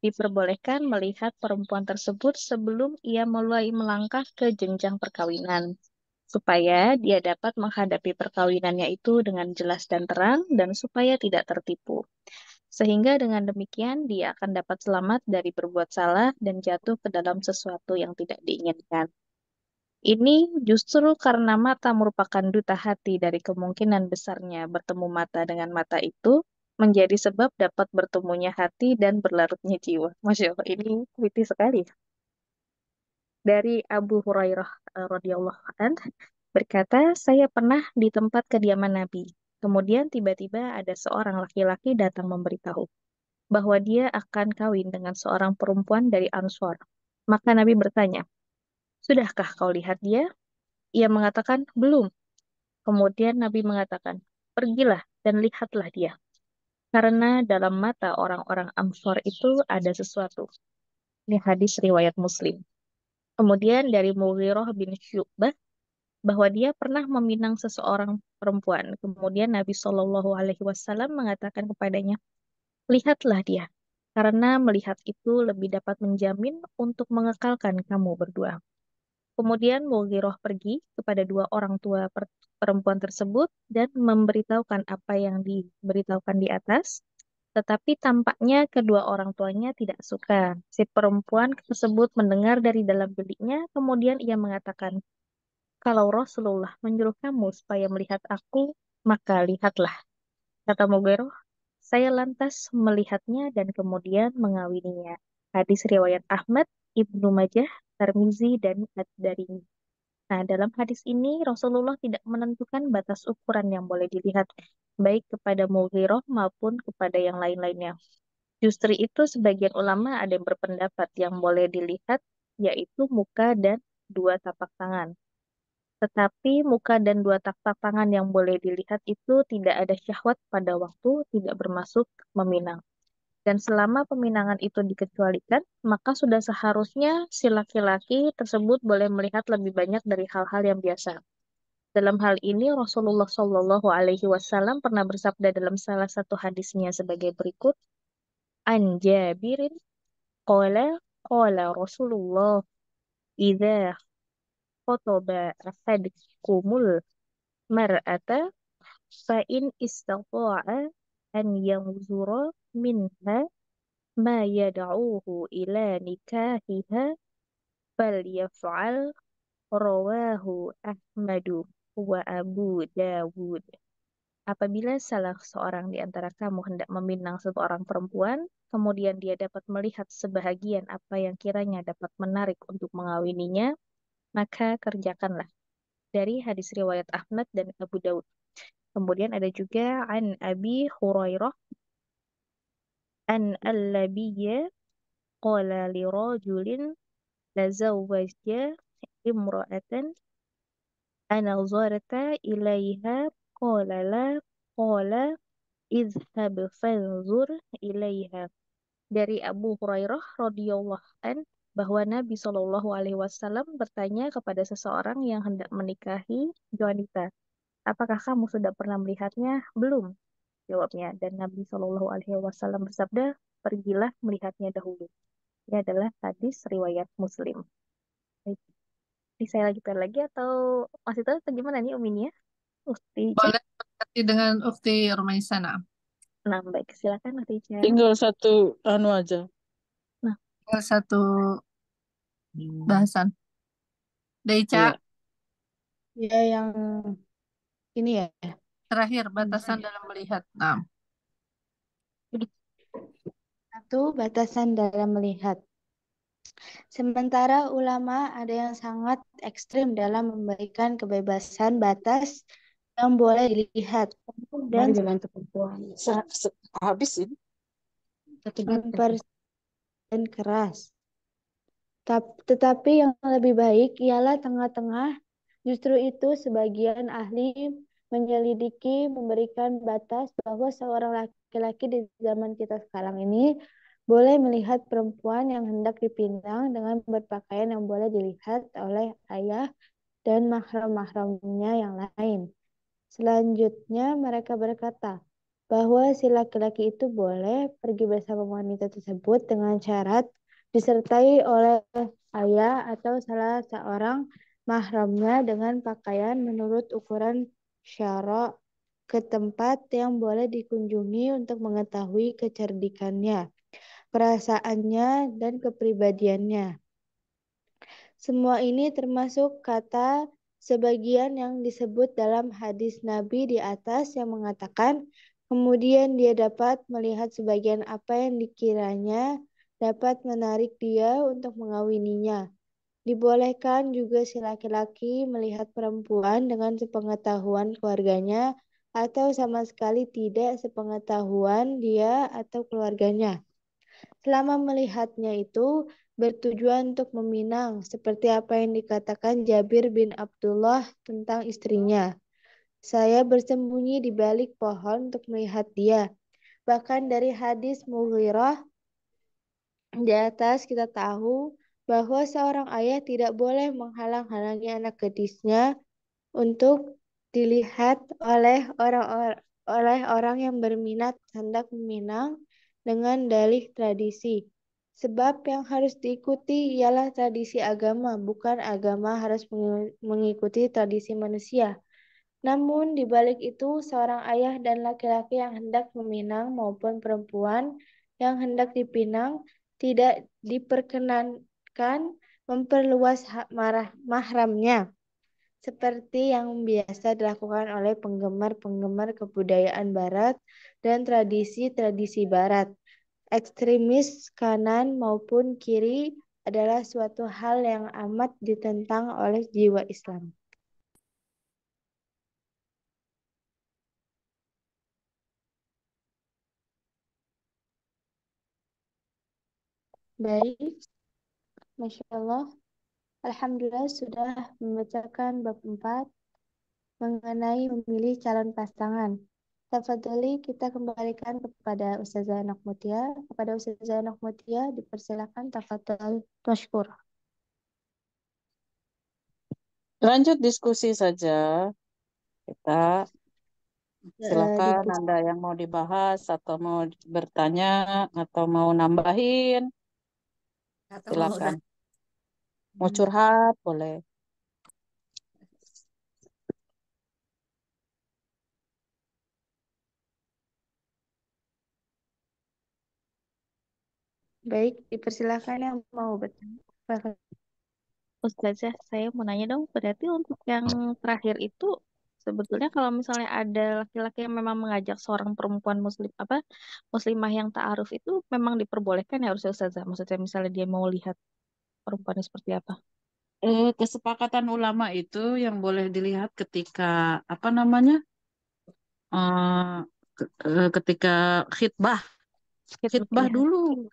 diperbolehkan melihat perempuan tersebut sebelum ia mulai melangkah ke jenjang perkawinan, supaya dia dapat menghadapi perkawinannya itu dengan jelas dan terang dan supaya tidak tertipu. Sehingga dengan demikian dia akan dapat selamat dari berbuat salah dan jatuh ke dalam sesuatu yang tidak diinginkan. Ini justru karena mata merupakan duta hati dari kemungkinan besarnya bertemu mata dengan mata itu menjadi sebab dapat bertemunya hati dan berlarutnya jiwa. Masya Allah, ini kuiti sekali. Dari Abu Hurairah eh, radhiyallahu anh berkata, saya pernah di tempat kediaman Nabi. Kemudian tiba-tiba ada seorang laki-laki datang memberitahu bahwa dia akan kawin dengan seorang perempuan dari Ansor. Maka Nabi bertanya, Sudahkah kau lihat dia? Ia mengatakan, belum. Kemudian Nabi mengatakan, pergilah dan lihatlah dia. Karena dalam mata orang-orang Amsor itu ada sesuatu. Ini hadis riwayat Muslim. Kemudian dari Mughirah bin Syu'bah, bahwa dia pernah meminang seseorang perempuan. Kemudian Nabi Shallallahu Alaihi Wasallam mengatakan kepadanya, lihatlah dia, karena melihat itu lebih dapat menjamin untuk mengekalkan kamu berdua. Kemudian Mughirah pergi kepada dua orang tua perempuan tersebut dan memberitahukan apa yang diberitahukan di atas. Tetapi tampaknya kedua orang tuanya tidak suka. Si perempuan tersebut mendengar dari dalam biliknya, kemudian ia mengatakan, Kalau Rasulullah menyuruh kamu supaya melihat aku, maka lihatlah. Kata Mughirah, saya lantas melihatnya dan kemudian mengawininya. Hadis riwayat Ahmad, Ibnu Majah, Tirmizi dan ad dari Nah, dalam hadis ini Rasulullah tidak menentukan batas ukuran yang boleh dilihat baik kepada Mughirah maupun kepada yang lain-lainnya. Justru itu sebagian ulama ada yang berpendapat yang boleh dilihat yaitu muka dan dua tapak tangan. Tetapi muka dan dua tapak tangan yang boleh dilihat itu tidak ada syahwat pada waktu tidak bermaksud meminang. Dan selama peminangan itu dikecualikan, maka sudah seharusnya si laki-laki tersebut boleh melihat lebih banyak dari hal-hal yang biasa. Dalam hal ini Rasulullah Shallallahu Alaihi Wasallam pernah bersabda dalam salah satu hadisnya sebagai berikut, An Jabirin, qala qala Rasulullah, idza khotoba Kumul mar'ata fa'in istata'a an zuro منها ما يدعوه إلى نكاحها فليفعل rawahu Ahmadu wa Abu Dawud. Apabila salah seorang di antara kamu hendak meminang seorang perempuan, kemudian dia dapat melihat sebahagian apa yang kiranya dapat menarik untuk mengawininya, maka kerjakanlah. Dari hadis riwayat Ahmad dan Abu Daud. Kemudian ada juga An Abi Hurairah an allabiyya qala li rajulin lazawwajya imra'atan anazarta ilaiha qala la qala izhab fanzur ilaiha dari Abu Hurairah radhiyallahu an bahwa Nabi Shallallahu alaihi wasallam bertanya kepada seseorang yang hendak menikahi wanita, "Apakah kamu sudah pernah melihatnya?" "Belum." Jawabnya, dan Nabi Shallallahu Alaihi Wasallam bersabda, pergilah melihatnya dahulu. Ini adalah hadis riwayat Muslim. Ini saya lagi lanjutkan lagi atau masih tahu atau gimana nih uminya? Ukti Boleh dengan Ukti Romaisana. Nah, baik. Silakan Ukti Tinggal satu anu aja. Nah, tinggal satu hmm. bahasan. Deica. Ya. ya yang ini ya. Terakhir, hmm. batasan dalam melihat. Nah. Satu, batasan dalam melihat. Sementara ulama ada yang sangat ekstrim dalam memberikan kebebasan batas yang boleh dilihat. Dan dengan ketentuan. Habis ini. Dan keras. Tetapi yang lebih baik ialah tengah-tengah. Justru itu sebagian ahli menyelidiki memberikan batas bahwa seorang laki-laki di zaman kita sekarang ini boleh melihat perempuan yang hendak dipinang dengan berpakaian yang boleh dilihat oleh ayah dan mahram-mahramnya yang lain. Selanjutnya mereka berkata bahwa si laki-laki itu boleh pergi bersama wanita tersebut dengan syarat disertai oleh ayah atau salah seorang mahramnya dengan pakaian menurut ukuran syara ke tempat yang boleh dikunjungi untuk mengetahui kecerdikannya, perasaannya, dan kepribadiannya. Semua ini termasuk kata sebagian yang disebut dalam hadis Nabi di atas yang mengatakan, kemudian dia dapat melihat sebagian apa yang dikiranya dapat menarik dia untuk mengawininya. Dibolehkan juga si laki-laki melihat perempuan dengan sepengetahuan keluarganya atau sama sekali tidak sepengetahuan dia atau keluarganya. Selama melihatnya itu bertujuan untuk meminang seperti apa yang dikatakan Jabir bin Abdullah tentang istrinya. Saya bersembunyi di balik pohon untuk melihat dia. Bahkan dari hadis Mughirah di atas kita tahu bahwa seorang ayah tidak boleh menghalang-halangi anak gadisnya untuk dilihat oleh orang oleh orang yang berminat hendak meminang dengan dalih tradisi. Sebab yang harus diikuti ialah tradisi agama, bukan agama harus mengikuti tradisi manusia. Namun di balik itu seorang ayah dan laki-laki yang hendak meminang maupun perempuan yang hendak dipinang tidak diperkenan bahkan memperluas marah mahramnya seperti yang biasa dilakukan oleh penggemar-penggemar kebudayaan barat dan tradisi-tradisi barat. Ekstremis kanan maupun kiri adalah suatu hal yang amat ditentang oleh jiwa Islam. Baik, Masya Allah. Alhamdulillah sudah membacakan bab 4 mengenai memilih calon pasangan. Tafadholi kita kembalikan kepada Ustazah Anak Mutia. Kepada Ustazah Anak Mutia dipersilakan tafatul tashkur. Lanjut diskusi saja. Kita silakan Anda yang mau dibahas atau mau bertanya atau mau nambahin. silakan mau hmm. curhat boleh Baik, dipersilakan yang mau bertanya. Ustazah, saya mau nanya dong, berarti untuk yang terakhir itu sebetulnya kalau misalnya ada laki-laki yang memang mengajak seorang perempuan muslim apa muslimah yang ta'aruf itu memang diperbolehkan ya Ustazah? Maksudnya misalnya dia mau lihat perempuannya seperti apa? Eh, kesepakatan ulama itu yang boleh dilihat ketika apa namanya? Eh, eh, ketika khidbah. Khidbah iya. dulu.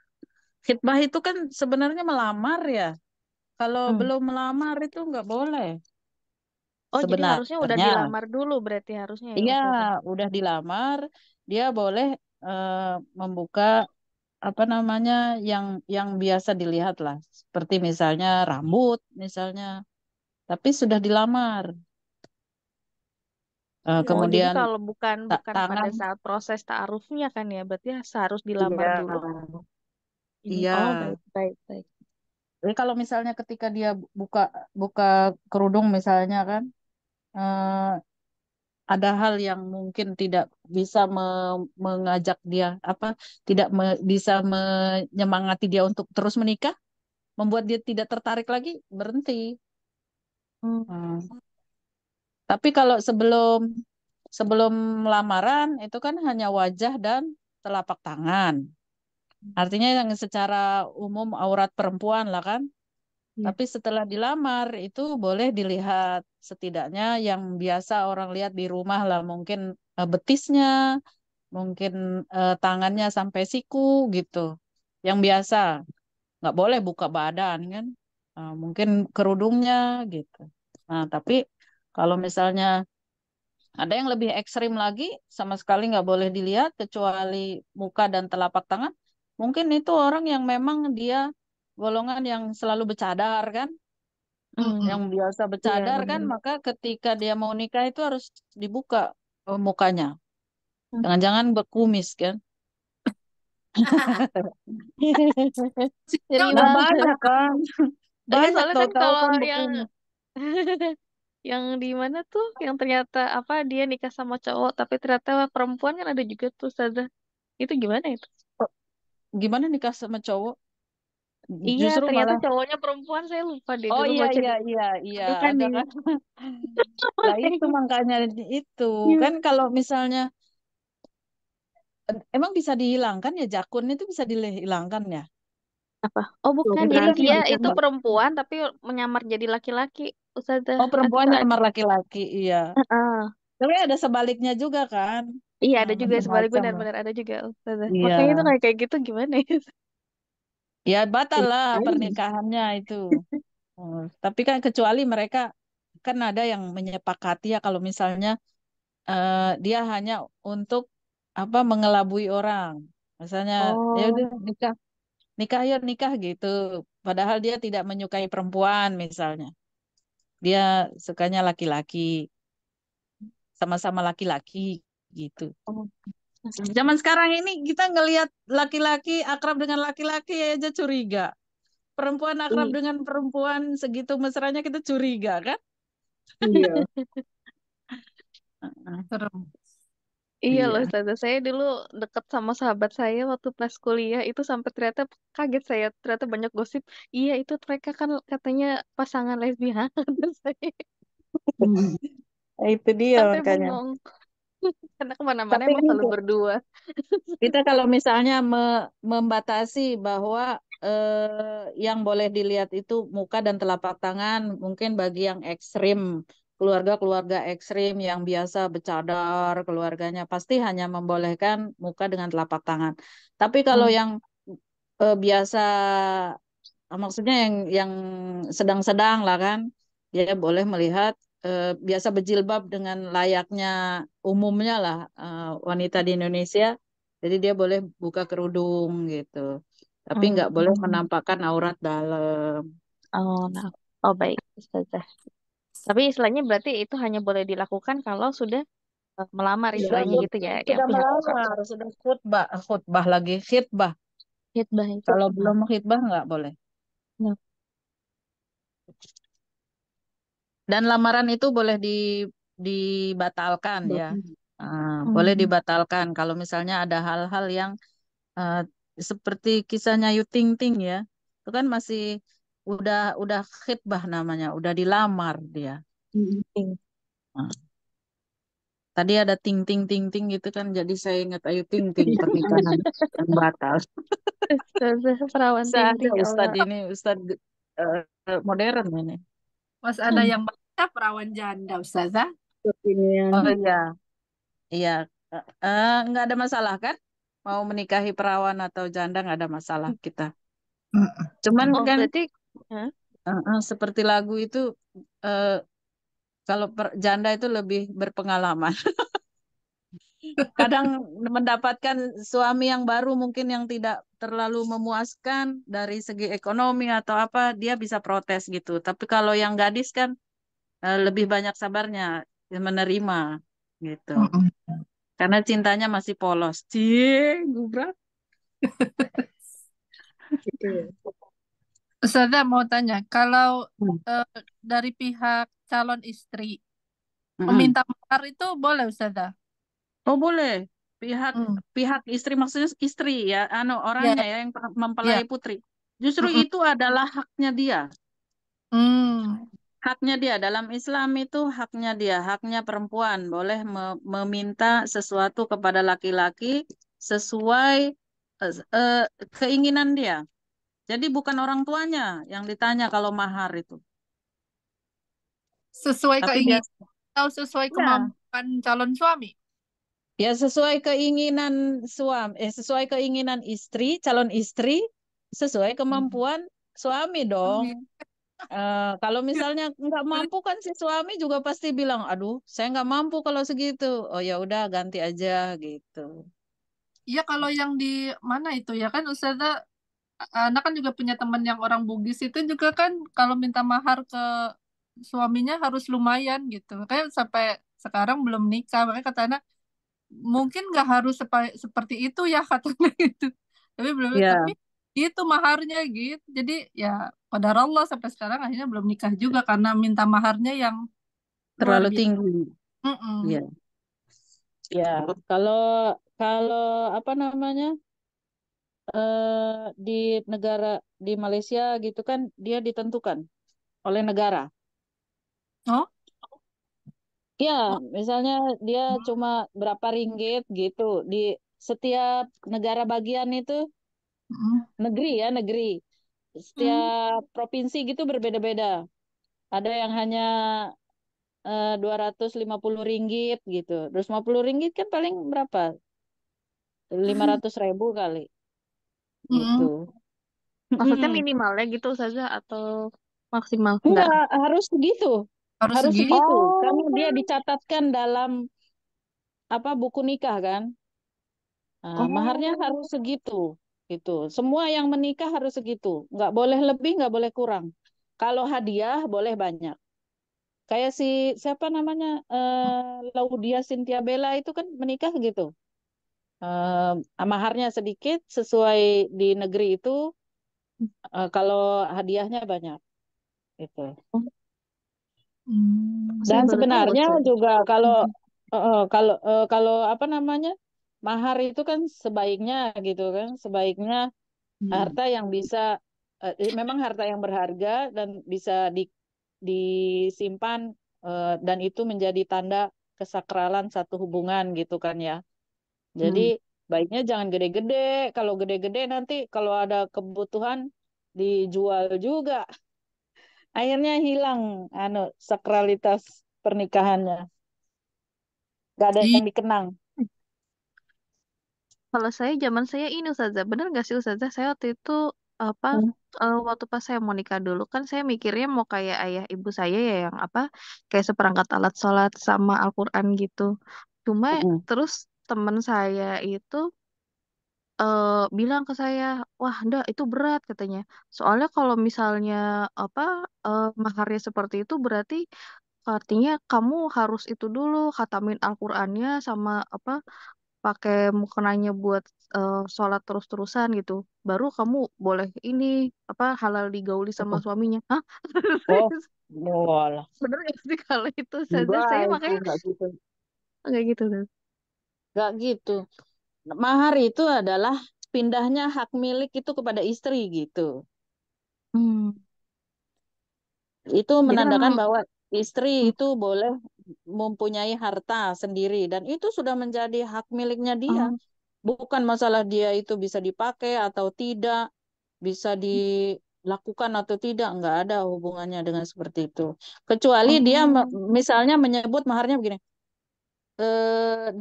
Khidbah itu kan sebenarnya melamar ya. Kalau hmm. belum melamar itu nggak boleh. Oh, sebenarnya. jadi harusnya udah dilamar dulu berarti harusnya ya. Iya, udah dilamar, dia boleh uh, membuka apa namanya yang yang biasa dilihat lah seperti misalnya rambut misalnya tapi sudah dilamar uh, kemudian kalau bukan bukan tangan, pada saat proses taarufnya kan ya berarti ya harus iya. dilamar iya, dulu iya oh, baik baik baik jadi kalau misalnya ketika dia buka buka kerudung misalnya kan uh, ada hal yang mungkin tidak bisa me mengajak dia apa tidak me bisa menyemangati dia untuk terus menikah membuat dia tidak tertarik lagi berhenti hmm. Hmm. tapi kalau sebelum sebelum lamaran itu kan hanya wajah dan telapak tangan artinya yang secara umum aurat perempuan lah kan Iya. Tapi setelah dilamar itu boleh dilihat setidaknya yang biasa orang lihat di rumah lah mungkin uh, betisnya, mungkin uh, tangannya sampai siku gitu. Yang biasa nggak boleh buka badan kan, uh, mungkin kerudungnya gitu. Nah tapi kalau misalnya ada yang lebih ekstrim lagi sama sekali nggak boleh dilihat kecuali muka dan telapak tangan. Mungkin itu orang yang memang dia golongan yang selalu bercadar kan mm yang biasa bercadar yeah, kan maka ketika dia mau nikah itu harus dibuka eh, mukanya mm jangan-jangan berkumis kan Jadi nah, banyak kan banyak iya, soalnya kan kalau kan yang [LAUGHS] yang di mana tuh yang ternyata apa dia nikah sama cowok tapi ternyata perempuan kan ada juga tuh saja Itu gimana itu? Gimana nikah sama cowok? Iya, Justru ternyata malah... cowoknya perempuan saya lupa deh. Oh iya, iya, iya, iya, iya. Kan Ada nah itu makanya itu kan kalau misalnya emang bisa dihilangkan ya jakun itu bisa dihilangkan ya? Apa? Oh bukan, bukan. Ya, dia itu perempuan tapi menyamar jadi laki-laki. Ustazah. Oh perempuan Atau... nyamar laki-laki, iya. Uh -uh. Tapi ada sebaliknya juga kan? Iya ada nah, juga sebaliknya benar-benar ada juga Ustazah. Iya. Makanya itu kayak kayak gitu gimana Ya batal lah pernikahannya itu. Hmm, tapi kan kecuali mereka kan ada yang menyepakati ya kalau misalnya uh, dia hanya untuk apa mengelabui orang. Misalnya oh. ya udah oh. nikah nikah ya nikah gitu. Padahal dia tidak menyukai perempuan misalnya. Dia sukanya laki-laki. Sama-sama laki-laki gitu. Oh. Zaman sekarang ini kita ngelihat laki-laki akrab dengan laki-laki aja curiga. Perempuan akrab hmm. dengan perempuan segitu mesranya kita curiga kan? Iya. Serem. Iya, loh, iya. Ustazah. Saya dulu deket sama sahabat saya waktu pas kuliah itu sampai ternyata kaget saya ternyata banyak gosip. Iya itu mereka kan katanya pasangan lesbian [LAUGHS] saya. Nah, itu dia sampai makanya. Bengong. [LAUGHS] Karena kemana-mana emang selalu gitu. berdua. [LAUGHS] kita kalau misalnya me membatasi bahwa eh, yang boleh dilihat itu muka dan telapak tangan, mungkin bagi yang ekstrim keluarga-keluarga ekstrim yang biasa bercadar keluarganya pasti hanya membolehkan muka dengan telapak tangan. Tapi kalau hmm. yang eh, biasa maksudnya yang yang sedang-sedang lah kan, ya boleh melihat Eh, biasa berjilbab dengan layaknya umumnya lah eh, wanita di Indonesia. Jadi dia boleh buka kerudung gitu, tapi nggak hmm. boleh menampakkan aurat dalam. Oh, nah. oh baik, saja. Tapi istilahnya berarti itu hanya boleh dilakukan kalau sudah eh, melamar istilahnya ya, gitu ya. ya sudah ya, melamar, sudah khutbah, khutbah lagi khutbah, khutbah. itu. Kalau nah. belum khutbah nggak boleh. Nah. Dan lamaran itu boleh di dibatalkan ya. Uh, hmm. Boleh dibatalkan kalau misalnya ada hal-hal yang uh, seperti kisahnya Yu Ting Ting ya. Itu kan masih udah udah khitbah namanya, udah dilamar dia. Hmm. Nah. Tadi ada ting ting ting ting gitu kan jadi saya ingat ayu ting ting [LAUGHS] pernikahan yang batal. Perawan ting ya Ustad ini Ustad uh, eh, modern ini. Mas ada hmm. yang kita perawan janda Ustazah. Oh iya. Iya, uh, nggak ada masalah kan? Mau menikahi perawan atau janda nggak ada masalah kita. Cuman oh, kan berarti uh, uh, seperti lagu itu uh, kalau per, janda itu lebih berpengalaman. [LAUGHS] Kadang mendapatkan suami yang baru mungkin yang tidak terlalu memuaskan dari segi ekonomi atau apa, dia bisa protes gitu. Tapi kalau yang gadis kan Eh, lebih banyak sabarnya menerima gitu. Mm -hmm. Karena cintanya masih polos. Cie, gubrak. saya [LAUGHS] gitu. mau tanya, kalau mm. uh, dari pihak calon istri hmm. meminta mahar itu boleh Ustazah? Oh, boleh. Pihak mm. pihak istri maksudnya istri ya, anu orangnya yeah. ya yang ya. mempelai yeah. putri. Justru hmm. itu adalah haknya dia. mm haknya dia dalam Islam itu haknya dia haknya perempuan boleh me meminta sesuatu kepada laki-laki sesuai uh, uh, keinginan dia jadi bukan orang tuanya yang ditanya kalau mahar itu sesuai Tapi keinginan atau sesuai ya. kemampuan calon suami ya sesuai keinginan suami eh sesuai keinginan istri calon istri sesuai kemampuan hmm. suami dong hmm Uh, kalau misalnya nggak mampu kan si suami juga pasti bilang, aduh, saya nggak mampu kalau segitu. Oh ya udah ganti aja gitu. Iya kalau hmm. yang di mana itu ya kan Ustazah anak kan juga punya teman yang orang Bugis itu juga kan kalau minta mahar ke suaminya harus lumayan gitu. kayak sampai sekarang belum nikah. Makanya kata anak mungkin nggak harus seperti itu ya [LAUGHS] katanya itu. Tapi belum yeah. tapi itu maharnya gitu jadi ya pada Allah sampai sekarang akhirnya belum nikah juga karena minta maharnya yang terlalu tinggi mm -mm. ya ya kalau kalau apa namanya eh, di negara di Malaysia gitu kan dia ditentukan oleh negara oh Ya, misalnya dia cuma berapa ringgit gitu di setiap negara bagian itu negeri ya negeri setiap hmm. provinsi gitu berbeda-beda ada yang hanya eh, dua ratus lima puluh ringgit gitu dua lima puluh ringgit kan paling berapa lima ratus ribu kali hmm. gitu maksudnya minimalnya gitu saja atau maksimal enggak enggak. harus begitu harus, harus segitu oh. karena dia dicatatkan dalam apa buku nikah kan nah, oh. maharnya harus segitu gitu semua yang menikah harus segitu, nggak boleh lebih, nggak boleh kurang. Kalau hadiah boleh banyak. Kayak si siapa namanya uh, Laudia Cynthia Bella itu kan menikah gitu. Uh, eh, maharnya sedikit sesuai di negeri itu. Uh, kalau hadiahnya banyak, itu. Hmm. Dan sebenarnya juga kalau uh, kalau uh, kalau apa namanya mahar itu kan sebaiknya gitu kan sebaiknya hmm. harta yang bisa uh, memang harta yang berharga dan bisa di, disimpan uh, dan itu menjadi tanda kesakralan satu hubungan gitu kan ya jadi hmm. baiknya jangan gede-gede kalau gede-gede nanti kalau ada kebutuhan dijual juga akhirnya hilang anu sakralitas pernikahannya gak ada yang dikenang kalau saya zaman saya ini Ustazah, bener nggak sih Ustazah? Saya waktu itu apa uh, waktu pas saya mau nikah dulu kan saya mikirnya mau kayak ayah ibu saya ya yang apa kayak seperangkat alat sholat sama Al-Quran gitu. Cuma mm terus temen saya itu uh, bilang ke saya, wah ndak itu berat katanya. Soalnya kalau misalnya apa uh, maharnya seperti itu berarti artinya kamu harus itu dulu khatamin Al-Qur'annya sama apa pakai mukenanya buat uh, sholat terus-terusan gitu, baru kamu boleh ini apa halal digauli sama oh. suaminya. Hah? oh, [LAUGHS] walah. Bener nggak sih kalau itu saja saya makanya enggak gitu. nggak gitu kan. Enggak gitu. Mahar itu adalah pindahnya hak milik itu kepada istri gitu. Hmm. Itu menandakan Jadi, bahwa istri hmm. itu boleh mempunyai harta sendiri dan itu sudah menjadi hak miliknya dia. -huh. Ah. Bukan masalah dia itu bisa dipakai atau tidak, bisa dilakukan atau tidak, nggak ada hubungannya dengan seperti itu. Kecuali -huh. dia ah. misalnya menyebut maharnya begini. E,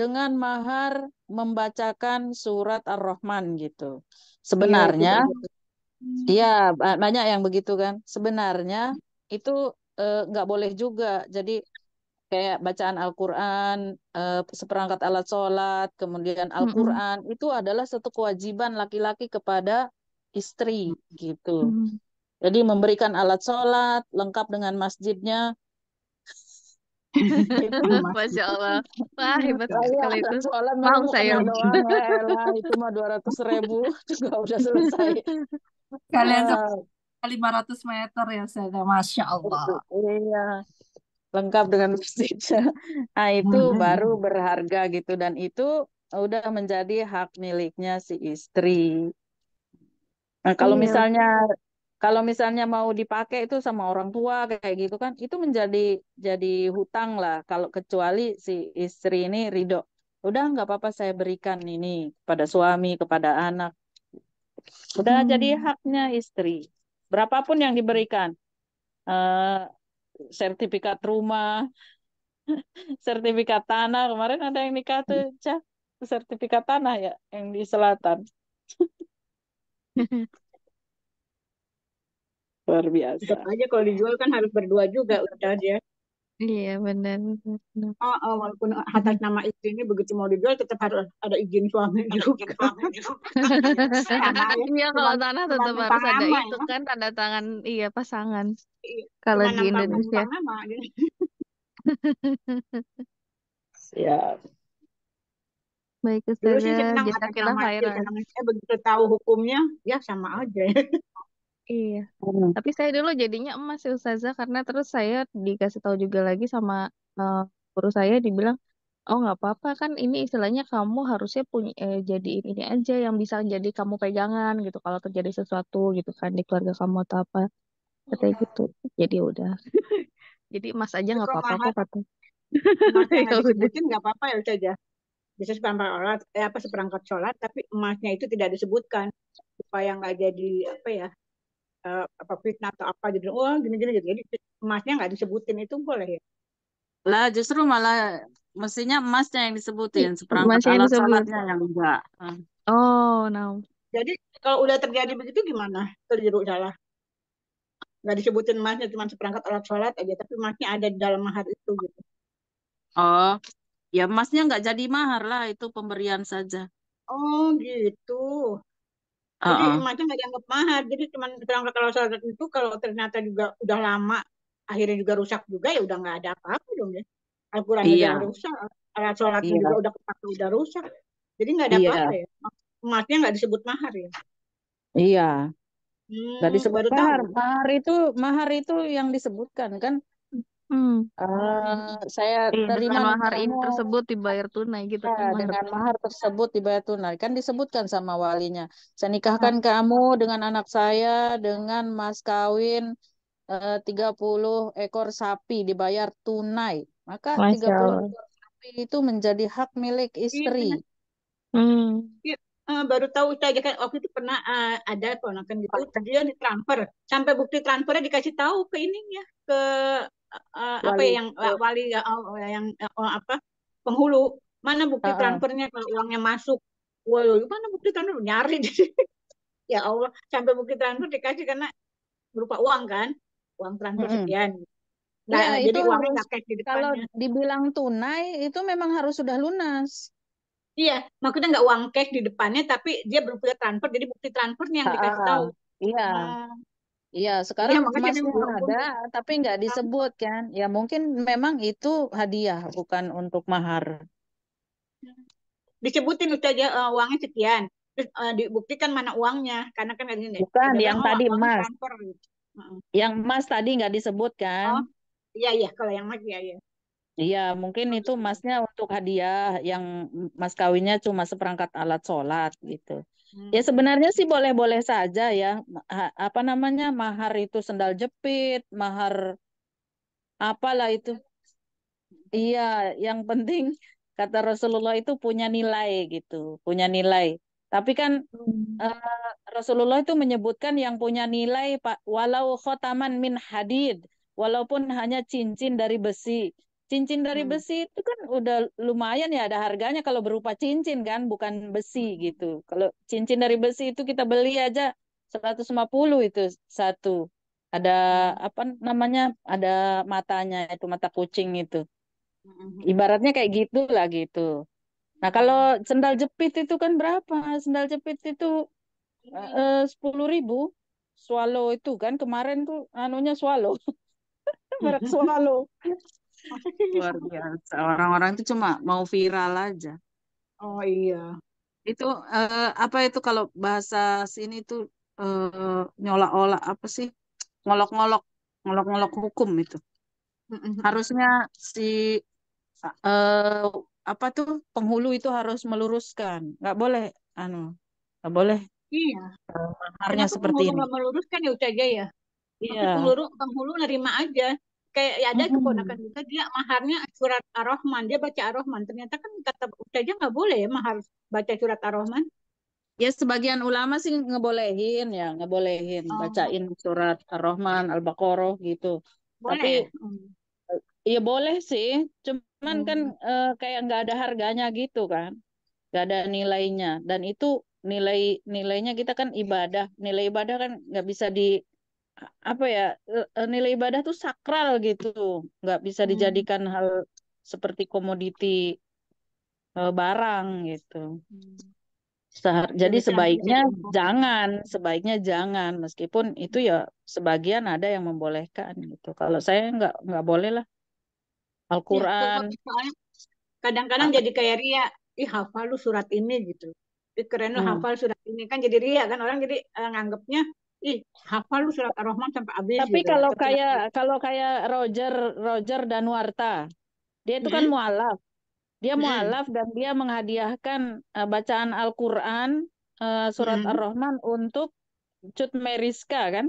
dengan mahar membacakan surat Ar-Rahman gitu. Sebenarnya Iya, banyak yang begitu kan. Sebenarnya itu eh, nggak eh, boleh juga. Jadi kayak bacaan Al-Quran, eh, seperangkat alat sholat, kemudian Al-Quran, mm -hmm. itu adalah satu kewajiban laki-laki kepada istri gitu. Mm -hmm. Jadi memberikan alat sholat, lengkap dengan masjidnya. [LAUGHS] Masya Allah, wah hebat sekali itu. Sholat Mau saya doang, lah, itu mah dua ratus ribu juga [LAUGHS] udah selesai. Kalian nah. lima uh, 500 meter ya, saya Masya Allah. iya lengkap dengan pestisida. [LAUGHS] Nah, itu mm -hmm. baru berharga gitu dan itu udah menjadi hak miliknya si istri. Nah, kalau iya. misalnya kalau misalnya mau dipakai itu sama orang tua kayak gitu kan, itu menjadi jadi hutang lah. Kalau kecuali si istri ini ridho, udah nggak apa-apa saya berikan ini kepada suami, kepada anak. Udah hmm. jadi haknya istri. Berapapun yang diberikan, uh, sertifikat rumah, [LAUGHS] sertifikat tanah. Kemarin ada yang nikah tuh, hmm. Cah, sertifikat tanah ya, yang di selatan. [LAUGHS] Luar biasa. Tetap aja kalau dijual kan harus berdua juga udah ya. Iya benar. Oh, oh, walaupun atas hmm. nama istrinya begitu mau dijual tetap harus ada izin suami juga. [LAUGHS] Iya kalau tanah tetap harus ada itu ya. kan tanda tangan iya pasangan. Iya, kalau di Indonesia. Nama, gitu. Siap. [LAUGHS] Baik Dulu sih kita Saya eh, begitu tahu hukumnya, ya sama aja Iya. Hmm. Tapi saya dulu jadinya emas ya karena terus saya dikasih tahu juga lagi sama uh, guru saya dibilang oh nggak apa-apa kan ini istilahnya kamu harusnya punya eh, ini aja yang bisa jadi kamu pegangan gitu kalau terjadi sesuatu gitu kan di keluarga kamu atau apa kata gitu jadi udah [LAUGHS] jadi mas aja nggak apa-apa kok kata [LAUGHS] ya disebutin nggak apa-apa ya saja bisa seperangkat sholat eh, apa seperangkat sholat tapi emasnya itu tidak disebutkan supaya nggak jadi apa ya eh, apa fitnah atau apa jadi oh gini-gini gitu jadi emasnya nggak disebutin itu boleh ya lah justru malah mestinya emasnya yang disebutin iya, seperangkat alat sholatnya yang enggak oh no jadi kalau udah terjadi begitu gimana terjeruk salah nggak disebutin masnya cuma seperangkat alat sholat aja tapi masnya ada di dalam mahar itu gitu oh ya masnya nggak jadi mahar lah itu pemberian saja oh gitu jadi uh -uh. nggak dianggap mahar jadi cuma seperangkat alat sholat itu kalau ternyata juga udah lama akhirnya juga rusak juga ya udah nggak ada apa-apa dong ya Al-Quran iya. udah rusak alat sholatnya iya. juga udah kepake udah rusak jadi nggak ada iya. apa-apa iya. ya emasnya nggak disebut mahar ya iya Hmm, Gak sebut mahar. Mahar itu mahar itu yang disebutkan kan. Hmm. Uh, saya eh, iya, terima mahar ini tersebut dibayar tunai gitu ya, kan. Dengan mahar tersebut dibayar tunai kan disebutkan sama walinya. Saya nikahkan hmm. kamu dengan anak saya dengan mas kawin eh, tiga puluh ekor sapi dibayar tunai. Maka tiga puluh ekor sapi itu menjadi hak milik iya, istri. Hmm. Iya, Eh, baru tahu aja kan waktu itu pernah uh, ada ponakan gitu dia ditransfer sampai bukti transfernya dikasih tahu ke ini ya ke uh, apa yang wali uh, yang uh, apa penghulu mana bukti uh -uh. transfernya kalau uangnya masuk wah mana bukti transfer nyari [LAUGHS] ya Allah sampai bukti transfer dikasih karena berupa uang kan uang transfer mm -hmm. sekian ya, Nah, ya, jadi itu harus, di kalau dibilang tunai itu memang harus sudah lunas. Iya, maksudnya nggak uang cash di depannya, tapi dia punya transfer, jadi bukti transfernya yang dikasih tahu. Iya. Uh, Iya, sekarang iya, emas pun ada, tapi nggak ah. disebut kan. Ya mungkin memang itu hadiah, bukan untuk mahar. Disebutin saja ya, uh, eh, uangnya sekian, terus uh, dibuktikan mana uangnya, karena kan ini. Bukan, yang uang, tadi emas. Transfer, Yang emas tadi nggak disebut kan? Oh, iya iya, kalau yang emas iya iya. Iya, mungkin itu gitu. masnya untuk hadiah yang mas kawinnya cuma seperangkat alat sholat gitu. Ya, hmm. Ya sebenarnya sih boleh-boleh saja ya. apa namanya mahar itu sendal jepit, mahar apalah itu. Iya, yang penting [LAUGHS] kata Rasulullah itu punya nilai gitu, punya nilai. Tapi kan hmm. uh, Rasulullah itu menyebutkan yang punya nilai pak walau khotaman min hadid, walaupun hanya cincin dari besi Cincin dari hmm. besi itu kan udah lumayan ya ada harganya kalau berupa cincin kan bukan besi gitu. Kalau cincin dari besi itu kita beli aja 150 itu satu. Ada hmm. apa namanya? Ada matanya itu mata kucing itu. Hmm. Ibaratnya kayak gitu lah gitu. Nah, kalau hmm. sendal jepit itu kan berapa? Sendal jepit itu eh, sepuluh ribu. Swallow itu kan kemarin tuh anunya swallow. [LAUGHS] Merek [LAUGHS] swallow luar biasa orang-orang itu cuma mau viral aja oh iya itu uh, apa itu kalau bahasa sini tuh uh, eh, nyolak-olak apa sih ngolok-ngolok ngolok-ngolok hukum itu harusnya si eh apa tuh penghulu itu harus meluruskan nggak boleh anu nggak boleh iya eh, harusnya seperti ini meluruskan ya udah aja ya iya penghulu penghulu nerima aja kayak ya ada keponakan juga dia maharnya surat ar-rahman dia baca ar-rahman ternyata kan kata ustaznya nggak boleh ya mahar baca surat ar-rahman ya sebagian ulama sih ngebolehin ya ngebolehin oh. bacain surat ar-rahman al-baqarah gitu boleh. tapi ya? Mm. ya boleh sih cuman hmm. kan mm. eh, kayak nggak ada harganya gitu kan nggak ada nilainya dan itu nilai nilainya kita kan ibadah nilai ibadah kan nggak bisa di apa ya eh, eh, nilai ibadah tuh sakral gitu nggak bisa hmm. dijadikan hal seperti komoditi eh, barang gitu hmm. jadi sebaiknya jangan sebaiknya jangan meskipun itu ya sebagian ada yang membolehkan gitu kalau saya nggak nggak boleh lah iya, Alquran kadang-kadang jadi kayak ria ih hafal lu surat ini gitu keren lu hmm. hafal surat ini kan jadi ria kan orang jadi uh, nganggapnya ih hafal lu surat Ar-Rahman sampai habis. Tapi gitu. kalau kayak kalau kayak Roger Roger dan Warta, dia itu kan hmm. kan mualaf. Dia hmm. mualaf dan dia menghadiahkan uh, bacaan Al-Qur'an uh, surat hmm. Ar-Rahman untuk Cut Meriska kan.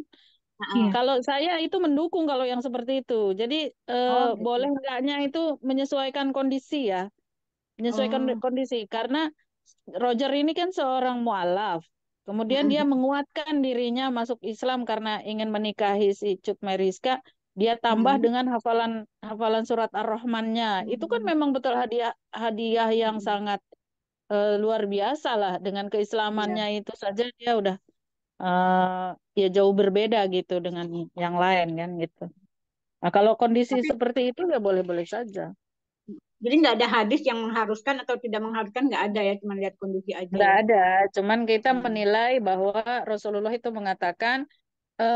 Hmm. Kalau saya itu mendukung kalau yang seperti itu. Jadi uh, gitu. boleh enggaknya itu menyesuaikan kondisi ya. Menyesuaikan oh. kondisi karena Roger ini kan seorang mualaf Kemudian dia menguatkan dirinya masuk Islam karena ingin menikahi si Cut Meriska. Dia tambah hmm. dengan hafalan hafalan surat Ar-Rahmannya. Hmm. Itu kan memang betul hadiah hadiah yang hmm. sangat uh, luar biasa lah dengan iya. keislamannya ya. itu saja dia udah uh, ya jauh berbeda gitu dengan yang lain kan gitu. Nah, kalau kondisi Tapi, seperti itu ya boleh-boleh saja. Jadi nggak ada hadis yang mengharuskan atau tidak mengharuskan nggak ada ya, cuma lihat kondisi aja. Nggak ya. ada, cuman kita hmm. menilai bahwa Rasulullah itu mengatakan e,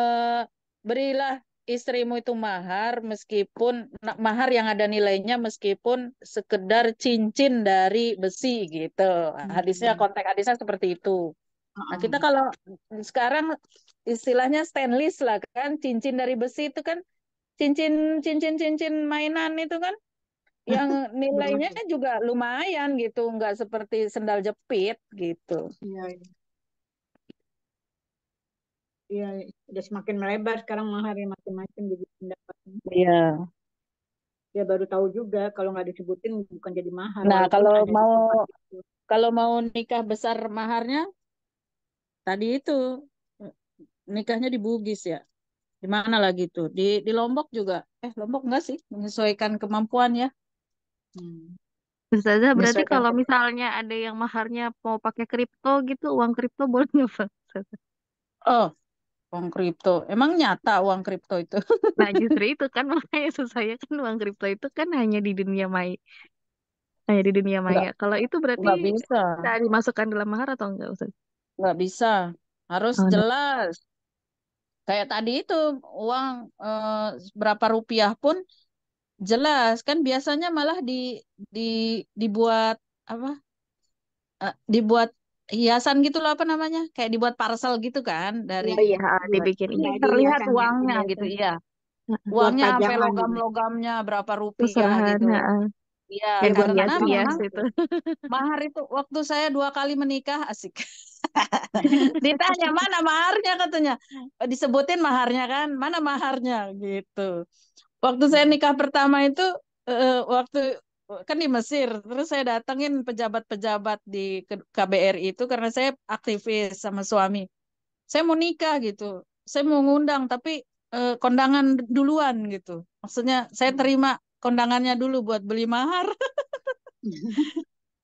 berilah istrimu itu mahar meskipun mahar yang ada nilainya meskipun sekedar cincin dari besi gitu. Hadisnya hmm. konteks hadisnya seperti itu. Nah, kita hmm. kalau sekarang istilahnya stainless lah kan cincin dari besi itu kan cincin cincin cincin mainan itu kan [LAUGHS] yang nilainya kan juga lumayan gitu, nggak seperti sendal jepit gitu. Iya. Iya, ya. udah semakin melebar sekarang mahar macam-macam jadi pendapatnya. Iya. Ya baru tahu juga kalau nggak disebutin bukan jadi mahar. Nah, kalau mau kalau mau nikah besar maharnya tadi itu nikahnya di Bugis ya. Di mana lagi tuh? Di di Lombok juga. Eh, Lombok enggak sih? Menyesuaikan kemampuan ya. Hmm. Ustazah berarti Misalnya kalau misalnya ada yang maharnya mau pakai kripto gitu, uang kripto boleh nggak Pak? Oh, uang kripto. Emang nyata uang kripto itu? [LAUGHS] Nah justru itu kan makanya saya kan uang kripto itu kan hanya di dunia maya. Hanya di dunia maya. Kalau itu berarti nggak bisa. bisa dimasukkan dalam mahar atau enggak Ustaz? Nggak bisa. Harus Oh, nah. jelas. Kayak tadi itu, uang eh, berapa rupiah pun Jelas, kan biasanya malah di di dibuat apa? uh, dibuat hiasan gitu loh apa namanya? Kayak dibuat parcel gitu kan dari oh Iya, iya, dibikin ya, terlihat kan, uangnya gitu, iya. Uangnya apa logam-logamnya berapa rupiah gitu. Iya, karena hias itu. [LAUGHS] mahar itu waktu saya dua kali menikah asik. [LAUGHS] Ditanya mana maharnya katanya. Disebutin maharnya kan, mana maharnya gitu waktu saya nikah pertama itu uh, waktu kan di Mesir terus saya datengin pejabat-pejabat di KBRI itu karena saya aktivis sama suami saya mau nikah gitu saya mau ngundang tapi uh, kondangan duluan gitu maksudnya saya hmm. terima kondangannya dulu buat beli mahar [LAUGHS]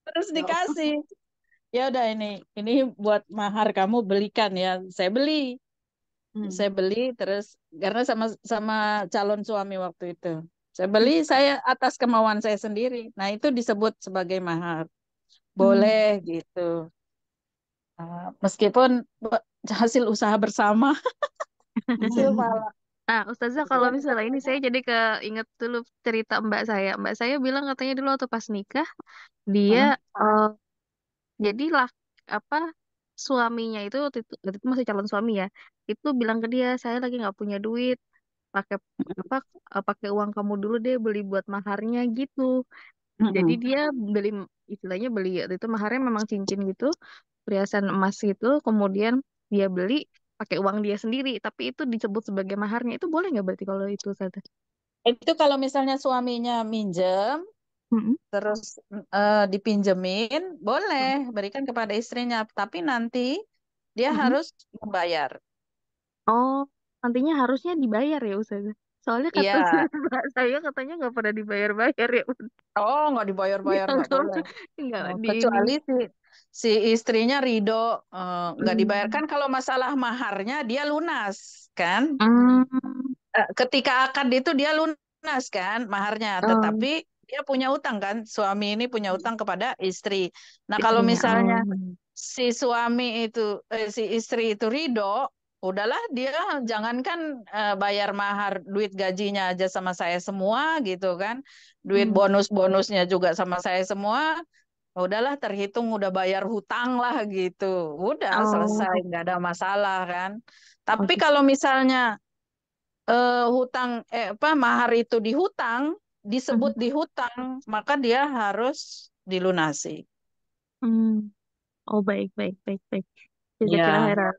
terus ya dikasih ya udah ini ini buat mahar kamu belikan ya saya beli Hmm. Saya beli terus karena sama sama calon suami waktu itu. Saya beli hmm. saya atas kemauan saya sendiri. Nah, itu disebut sebagai mahar. Hmm. Boleh hmm. gitu. Uh, meskipun hasil usaha bersama. [LAUGHS] hasil hmm. malah Nah, Ustazah kalau misalnya ini saya jadi keinget dulu cerita mbak saya. Mbak saya bilang katanya dulu waktu pas nikah dia hmm. uh, jadi lah apa suaminya itu waktu itu, masih calon suami ya itu bilang ke dia saya lagi nggak punya duit pakai apa e, pakai uang kamu dulu deh beli buat maharnya gitu jadi dia beli istilahnya beli waktu itu maharnya memang cincin gitu perhiasan emas gitu. kemudian dia beli pakai uang dia sendiri tapi itu disebut sebagai maharnya itu boleh nggak berarti kalau itu saya itu kalau misalnya suaminya minjem Terus uh, dipinjemin, boleh berikan kepada istrinya, tapi nanti dia hmm harus membayar. Oh, nantinya harusnya dibayar ya Ustazah. Soalnya iya. kata yeah. [LAUGHS] saya katanya nggak pernah dibayar-bayar ya. Oh, nggak dibayar-bayar nggak iya, oh, Kecuali si si istrinya Rido uh, nggak dibayarkan kalau masalah maharnya dia lunas kan. Mm. Eh, ketika akad itu dia lunas kan maharnya, oh. tetapi dia punya utang kan, suami ini punya hmm. utang kepada istri. Nah kalau hmm. misalnya hmm. si suami itu, eh, si istri itu ridho, udahlah dia jangankan eh, bayar mahar duit gajinya aja sama saya semua gitu kan duit bonus bonusnya juga sama saya semua udahlah terhitung udah bayar hutang lah gitu udah oh. selesai nggak ada masalah kan tapi kalau misalnya uh, hutang eh, apa mahar itu dihutang disebut hmm. di hutang, maka dia harus dilunasi. Hmm. Oh baik baik baik baik. Jazakallah ya. khairan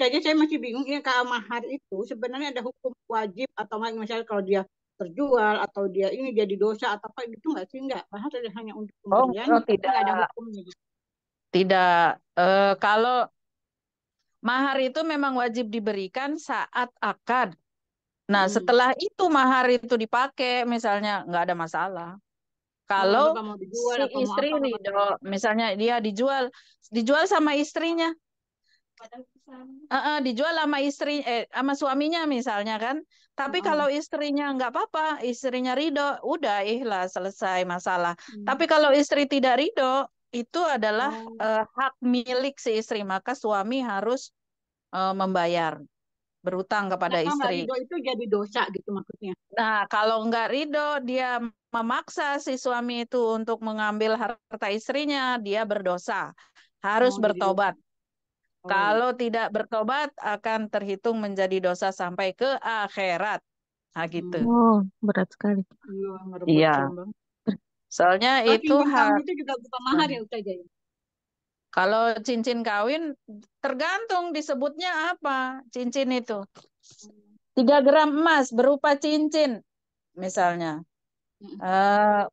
saja saya masih bingung ya kalau mahar itu sebenarnya ada hukum wajib atau misalnya kalau dia terjual atau dia ini jadi dosa atau apa gitu nggak sih nggak mahar hanya untuk oh, pemberian oh, tidak ada hukumnya gitu. tidak e, kalau mahar itu memang wajib diberikan saat akad Nah, hmm. setelah itu mahar itu dipakai, misalnya nggak ada masalah. Kalau dijual, si istri apa, nih, do, misalnya dia dijual, dijual sama istrinya. Uh, uh, dijual sama istri, eh, sama suaminya misalnya kan. Tapi hmm. kalau istrinya nggak apa-apa, istrinya ridho, udah ikhlas selesai masalah. Hmm. Tapi kalau istri tidak ridho, itu adalah hmm. uh, hak milik si istri, maka suami harus uh, membayar berutang kepada nah, istri. Kalau itu jadi dosa gitu maksudnya. Nah, kalau nggak ridho dia memaksa si suami itu untuk mengambil harta istrinya, dia berdosa. Harus oh, bertobat. Oh. Iya. Kalau tidak bertobat akan terhitung menjadi dosa sampai ke akhirat. Nah, gitu. Oh, berat sekali. Iya. iya. Soalnya oh, itu hal itu juga bukan mahar ya Ustazah. Ya? Kalau cincin kawin tergantung disebutnya apa cincin itu. tiga gram emas berupa cincin misalnya. Uh,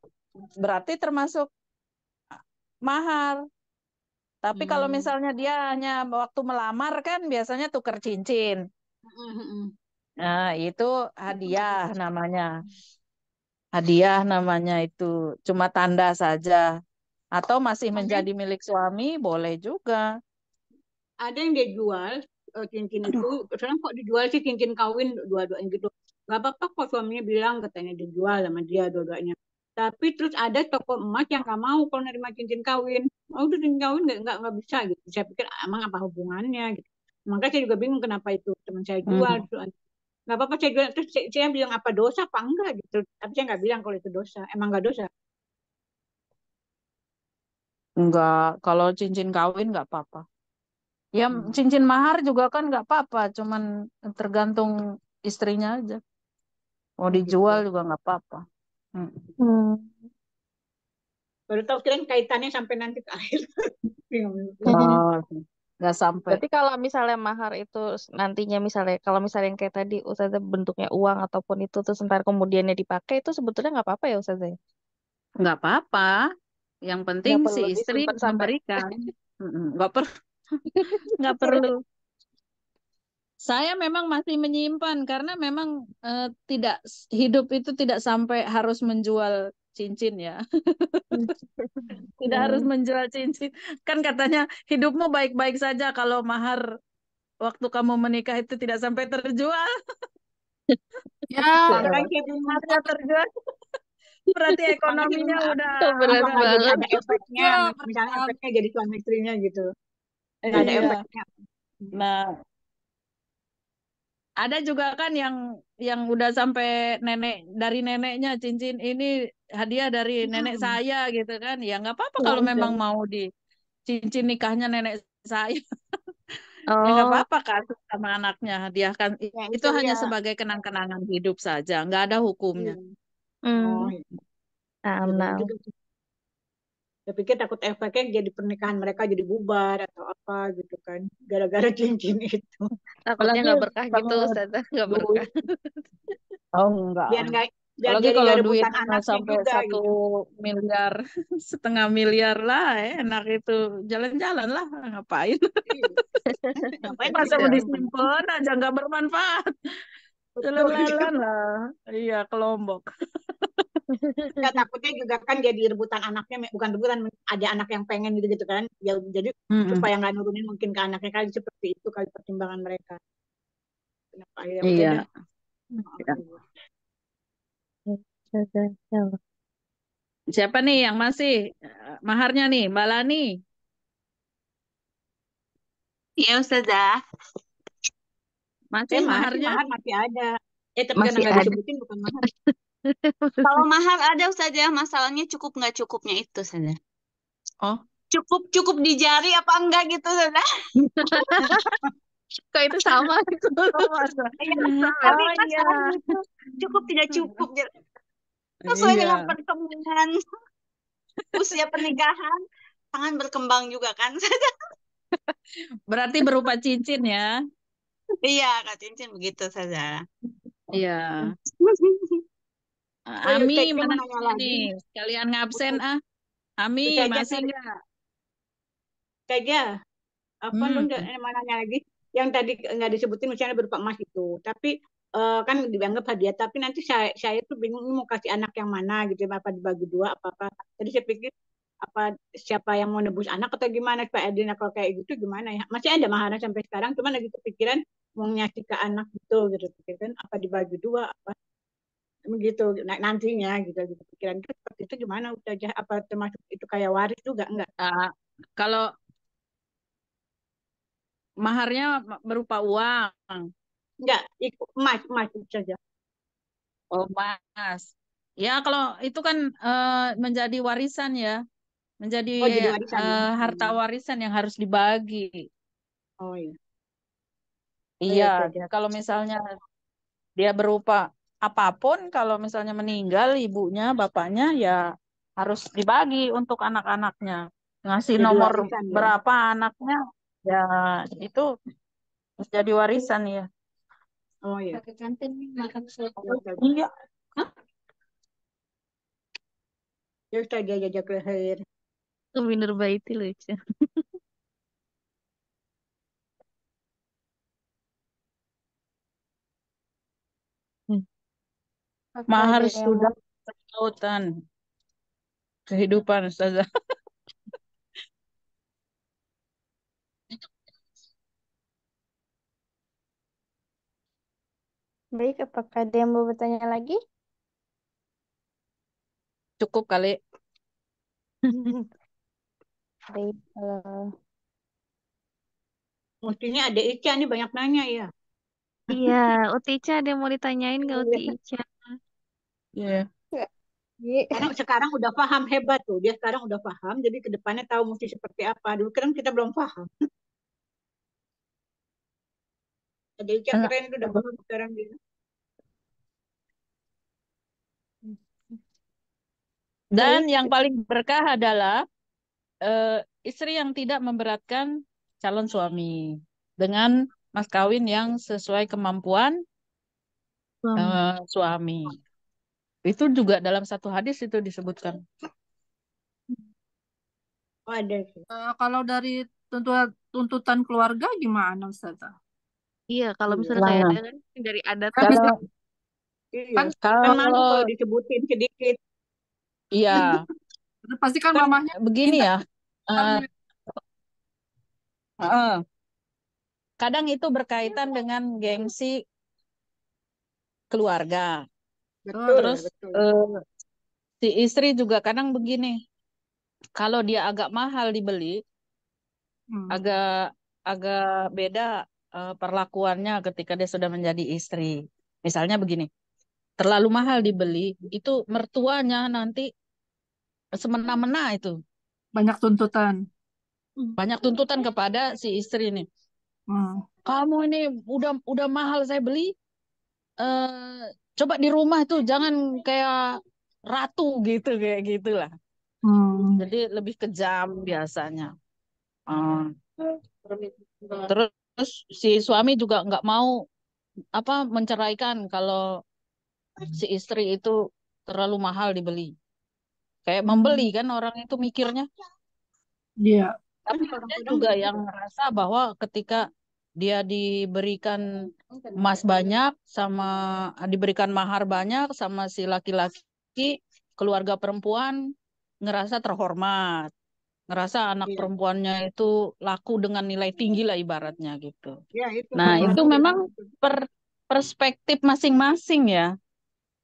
berarti termasuk mahar. Tapi hmm. kalau misalnya dia hanya waktu melamar kan biasanya tukar cincin. Hmm, hmm, hmm. Nah, itu hadiah namanya. Hadiah namanya itu cuma tanda saja atau masih menjadi milik suami boleh juga. Ada yang dia jual eh, cincin itu, sekarang kok dijual sih cincin kawin dua-duanya gitu. Gak apa-apa kok suaminya bilang katanya dijual sama dia dua-duanya. Tapi terus ada toko emas yang gak mau kalau nerima cincin kawin. Oh udah cincin kawin gak, gak, gak bisa gitu. Saya pikir emang apa hubungannya gitu. maka saya juga bingung kenapa itu teman saya jual. Hmm nggak gitu. apa-apa saya bilang terus saya, saya bilang apa dosa apa enggak gitu tapi saya gak bilang kalau itu dosa emang gak dosa Enggak, kalau cincin kawin enggak apa-apa. Ya Hmm. cincin mahar juga kan enggak apa-apa, cuman tergantung istrinya aja. Mau dijual gitu. dijual juga enggak apa-apa. Hmm. Hmm. Baru tahu kira kaitannya sampai nanti ke akhir. [LAUGHS] Oh, nggak sampai. Berarti kalau misalnya mahar itu nantinya misalnya kalau misalnya yang kayak tadi usaha bentuknya uang ataupun itu terus ntar kemudiannya dipakai itu sebetulnya nggak apa-apa ya usaha. Nggak apa-apa. Yang penting si istri memberikan. Nggak per [LAUGHS] nggak perlu. Saya memang masih menyimpan karena memang eh, tidak hidup itu tidak sampai harus menjual cincin ya. [LAUGHS] Tidak hmm. harus menjual cincin. Kan katanya hidupmu baik-baik saja kalau mahar waktu kamu menikah itu tidak sampai terjual. [LAUGHS] Ya, ya. terjual berarti iya, ekonominya udah itu berat banget ada efeknya ya, misalnya efeknya jadi suami istrinya gitu iya. efeknya nah ada juga kan yang yang udah sampai nenek dari neneknya cincin ini hadiah dari hmm. nenek saya gitu kan ya nggak apa-apa oh, kalau memang mau di cincin nikahnya nenek saya [LAUGHS] ya, Oh. Ya, apa-apa kan sama anaknya hadiahkan ya, itu, itu hanya ya. sebagai kenang-kenangan hidup saja, nggak ada hukumnya. Hmm. Oh, Hmm, tapi Bener juga. Saya pikir takut efeknya jadi pernikahan mereka jadi bubar atau apa gitu kan. Gara-gara [LAUGHS] cincin itu. Takutnya Apalagi nggak berkah gitu, kalau Ustazah [LAUGHS] nggak berkah. duit, oh enggak. Biar nggak biar Apalagi jadi kalau nggak duit rebutan mau anaknya sampai juga satu gitu. miliar, [LAUGHS] setengah miliar lah, eh, enak itu jalan-jalan lah, ngapain? Iya. Ngapain iya. Masa mau disimpan aja nggak bermanfaat. Lelelan lah. Iya, kelompok. ya takutnya juga kan jadi rebutan anaknya bukan rebutan ada anak yang pengen gitu gitu kan ya jadi mm-hmm. supaya nggak nurunin mungkin ke anaknya kali seperti itu kali pertimbangan mereka kenapa ya, iya ya. siapa nih yang masih eh, maharnya nih mbak Lani Iya Ustazah masih eh, maharnya? Mahar masih ada. ya tapi masih karena disebutin bukan mahar. [LAUGHS] Kalau mahar ada saja ya. masalahnya cukup nggak cukupnya itu saja. Oh. Cukup cukup di jari apa enggak gitu saja. kayak itu sama? oh, [LAUGHS] tapi oh, iya. ya. cukup tidak cukup. Iya. Sesuai iya. dengan pertemuan [LAUGHS] usia pernikahan, tangan berkembang juga kan Berarti berupa cincin ya? Iya, Kak Cincin begitu saja. Iya. [LAUGHS] Ami mana nih? kalian ngabsen ah. Ami Kaja, masih enggak? Kaja. Apa hmm. lu eh, mana nanya lagi? Yang tadi nggak disebutin misalnya berupa emas itu. Tapi uh, kan dianggap hadiah tapi nanti saya saya tuh bingung mau kasih anak yang mana gitu apa dibagi dua apa apa Jadi saya pikir apa siapa yang mau nebus anak atau gimana Pak Edina nah, kalau kayak gitu gimana ya masih ada mahana sampai sekarang cuman lagi kepikiran mau nyaci ke anak gitu gitu kan apa dibagi dua apa begitu nah, nantinya gitu gitu pikiran itu seperti itu gimana udah aja apa termasuk itu kayak waris juga enggak uh, kalau maharnya berupa uang enggak emas emas saja oh emas ya kalau itu kan uh, menjadi warisan ya menjadi oh, jadi warisan, uh, harta hmm. warisan yang harus dibagi. Oh iya. Iya, oh, iya. kalau misalnya dia berupa apapun kalau misalnya meninggal ibunya, bapaknya ya harus dibagi untuk anak-anaknya. Ngasih jadi nomor warisan, ya? berapa anaknya ya itu jadi warisan ya. Oh iya. Iya. ya, ya, ya, ya, ke Minerva itu lucu. Hmm. Mahar sudah lautan kehidupan saja. [LAUGHS] Baik, apakah ada yang mau bertanya lagi? Cukup kali. [LAUGHS] Mestinya eh, ada Ica nih banyak nanya ya. Iya, Uti iya, Ica ada yang mau ditanyain gak Uti iya. Ica? Iya. iya. Karena sekarang udah paham hebat tuh, dia sekarang udah paham, jadi kedepannya tahu mesti seperti apa. Dulu kan kita belum paham. Ada Ica keren itu udah paham sekarang dia. Dan yang paling berkah adalah uh, istri yang tidak memberatkan calon suami dengan mas kawin yang sesuai kemampuan suami. Uh, suami. Itu juga dalam satu hadis itu disebutkan. Oh, ada. Uh, kalau dari tuntutan tuntutan keluarga gimana Ustazah? Iya, kalau iya. misalnya kayak dari adat kan kalau, gitu. iya, kan kalau, kalau disebutin sedikit. Iya. Pasti kan, kan mamahnya begini ya uh, uh, Kadang itu berkaitan dengan gengsi keluarga. Betul, Terus, betul. Uh, si istri juga kadang begini, kalau dia agak mahal dibeli hmm. agak agak beda, uh, perlakuannya ketika dia sudah menjadi istri. Misalnya begini, terlalu mahal dibeli, hmm. itu mertuanya nanti semena-mena itu. Banyak tuntutan. Hmm. Banyak tuntutan kepada si istri ini. Hmm. Kamu ini udah udah mahal saya beli. Uh, coba di rumah tuh jangan kayak ratu gitu kayak gitulah. Hmm. Jadi lebih kejam biasanya. Uh, terus si suami juga nggak mau apa menceraikan kalau si istri itu terlalu mahal dibeli kayak membeli kan orang itu mikirnya iya tapi ada juga gitu. yang merasa bahwa ketika dia diberikan emas ya. banyak sama diberikan mahar banyak sama si laki-laki keluarga perempuan ngerasa terhormat ngerasa anak iya. perempuannya itu laku dengan nilai tinggi lah ibaratnya gitu. Ya, itu nah itu memang per perspektif masing-masing ya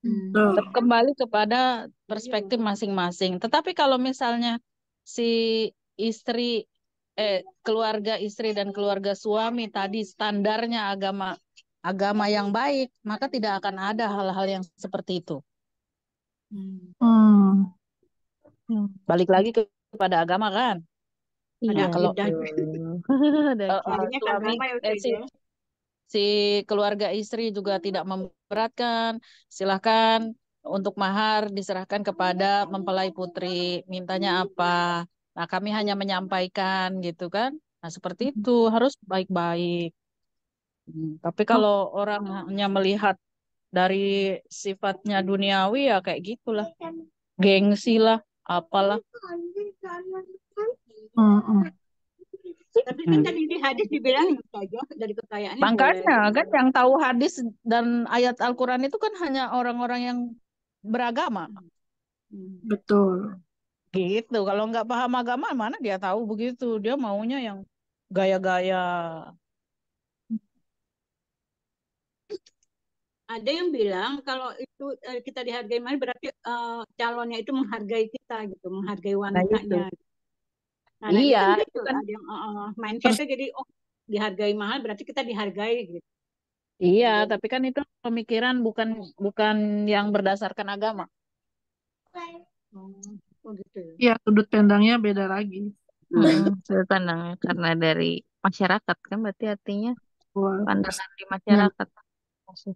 Hmm. Kembali kepada perspektif iya. masing-masing. Tetapi kalau misalnya si istri eh keluarga istri dan keluarga suami tadi standarnya agama agama yang baik, maka tidak akan ada hal-hal yang seperti itu. Hmm. hmm. Balik lagi ke, kepada agama kan? Iya, nah, kalau uh, [LAUGHS] uh, suami, ya, eh, si, ya si keluarga istri juga tidak memberatkan, silahkan untuk mahar diserahkan kepada mempelai putri, mintanya apa. Nah, kami hanya menyampaikan gitu kan. Nah, seperti hmm. itu harus baik-baik. Hmm, tapi oh. kalau orang hanya melihat dari sifatnya duniawi ya kayak gitulah. Gengsi lah, apalah. Mm -mm. Tapi kan tadi di hadis dibilang dari kekayaannya. Makanya kan boleh. kan yang tahu hadis dan ayat Al-Qur'an itu kan hanya orang-orang yang beragama. Hmm. Betul. Gitu. Kalau nggak paham agama mana dia tahu begitu. Dia maunya yang gaya-gaya. Ada yang bilang kalau itu eh, kita dihargai mana berarti uh, calonnya itu menghargai kita gitu, menghargai nah, wanitanya. Nah, Nah, nah, iya. Nah, itu kan yang uh, mindsetnya jadi oh dihargai mahal berarti kita dihargai gitu. Iya, iya, tapi kan itu pemikiran bukan bukan yang berdasarkan agama. Oh, oh gitu ya. Iya, sudut pandangnya beda lagi. Hmm, iya. sudut karena dari masyarakat kan berarti artinya pandangan di iya. masyarakat. Hmm.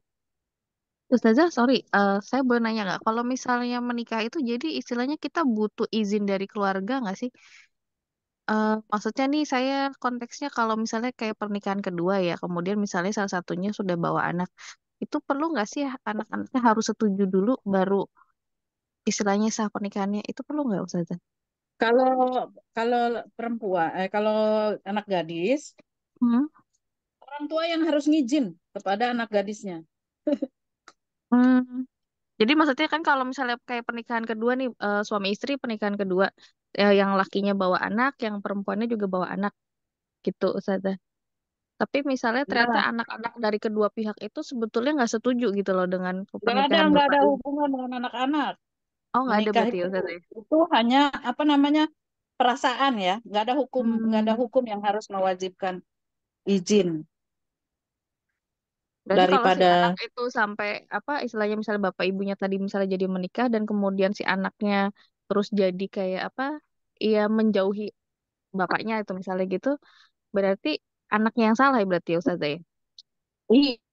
Ustazah, sorry, uh, saya boleh nanya nggak? Kalau misalnya menikah itu jadi istilahnya kita butuh izin dari keluarga nggak sih? Uh, maksudnya nih saya konteksnya kalau misalnya kayak pernikahan kedua ya, kemudian misalnya salah satunya sudah bawa anak, itu perlu nggak sih anak-anaknya harus setuju dulu baru istilahnya sah pernikahannya, itu perlu nggak Ustazah? Kalau kalau perempuan eh, kalau anak gadis Hmm? orang tua yang harus ngijin kepada anak gadisnya. Hmm. jadi maksudnya kan kalau misalnya kayak pernikahan kedua nih, uh, suami istri pernikahan kedua eh, yang lakinya bawa anak, yang perempuannya juga bawa anak gitu Ustazah. Tapi misalnya ternyata anak-anak dari kedua pihak itu sebetulnya nggak setuju gitu loh dengan Gak ada gak ada hubungan dengan anak-anak. Oh nggak ada berarti itu, Ustazah. Itu hanya apa namanya perasaan ya, nggak ada hukum hmm. ada hukum yang harus mewajibkan izin. Dan daripada kalau si anak itu sampai apa istilahnya misalnya bapak ibunya tadi misalnya jadi menikah dan kemudian si anaknya terus jadi kayak apa ya menjauhi bapaknya itu misalnya gitu berarti anaknya yang salah ya berarti ya Ustazah ya? iya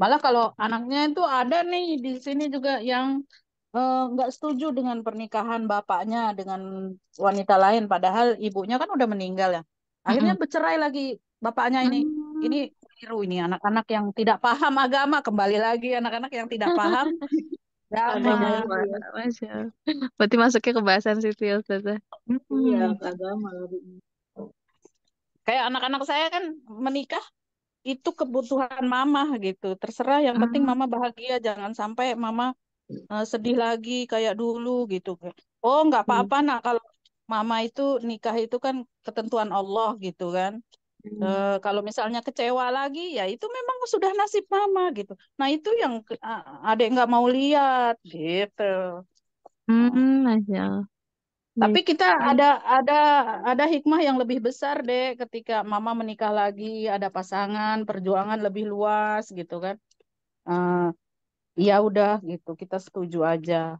malah kalau anaknya itu ada nih di sini juga yang eh, nggak uh, setuju dengan pernikahan bapaknya dengan wanita lain padahal ibunya kan udah meninggal ya akhirnya mm -hmm. bercerai lagi bapaknya ini mm. ini keliru ini anak-anak yang tidak paham agama kembali lagi anak-anak yang tidak paham [LAUGHS] Agama. Drama. Masya Allah. Berarti masuknya ke bahasan sipil, Ustazah. Iya, hmm. ke agama Kayak anak-anak saya kan menikah itu kebutuhan mama gitu. Terserah yang penting ah. mama bahagia, jangan sampai mama uh, sedih lagi kayak dulu gitu. Oh, nggak apa-apa hmm. nak kalau mama itu nikah itu kan ketentuan Allah gitu kan. Eh, hmm. E, kalau misalnya kecewa lagi, ya itu memang sudah nasib mama gitu. Nah itu yang adek nggak mau lihat gitu. Hmm, hmm. ya. Tapi kita gitu. ada ada ada hikmah yang lebih besar deh ketika mama menikah lagi, ada pasangan, perjuangan lebih luas gitu kan. Uh, ya udah gitu, kita setuju aja.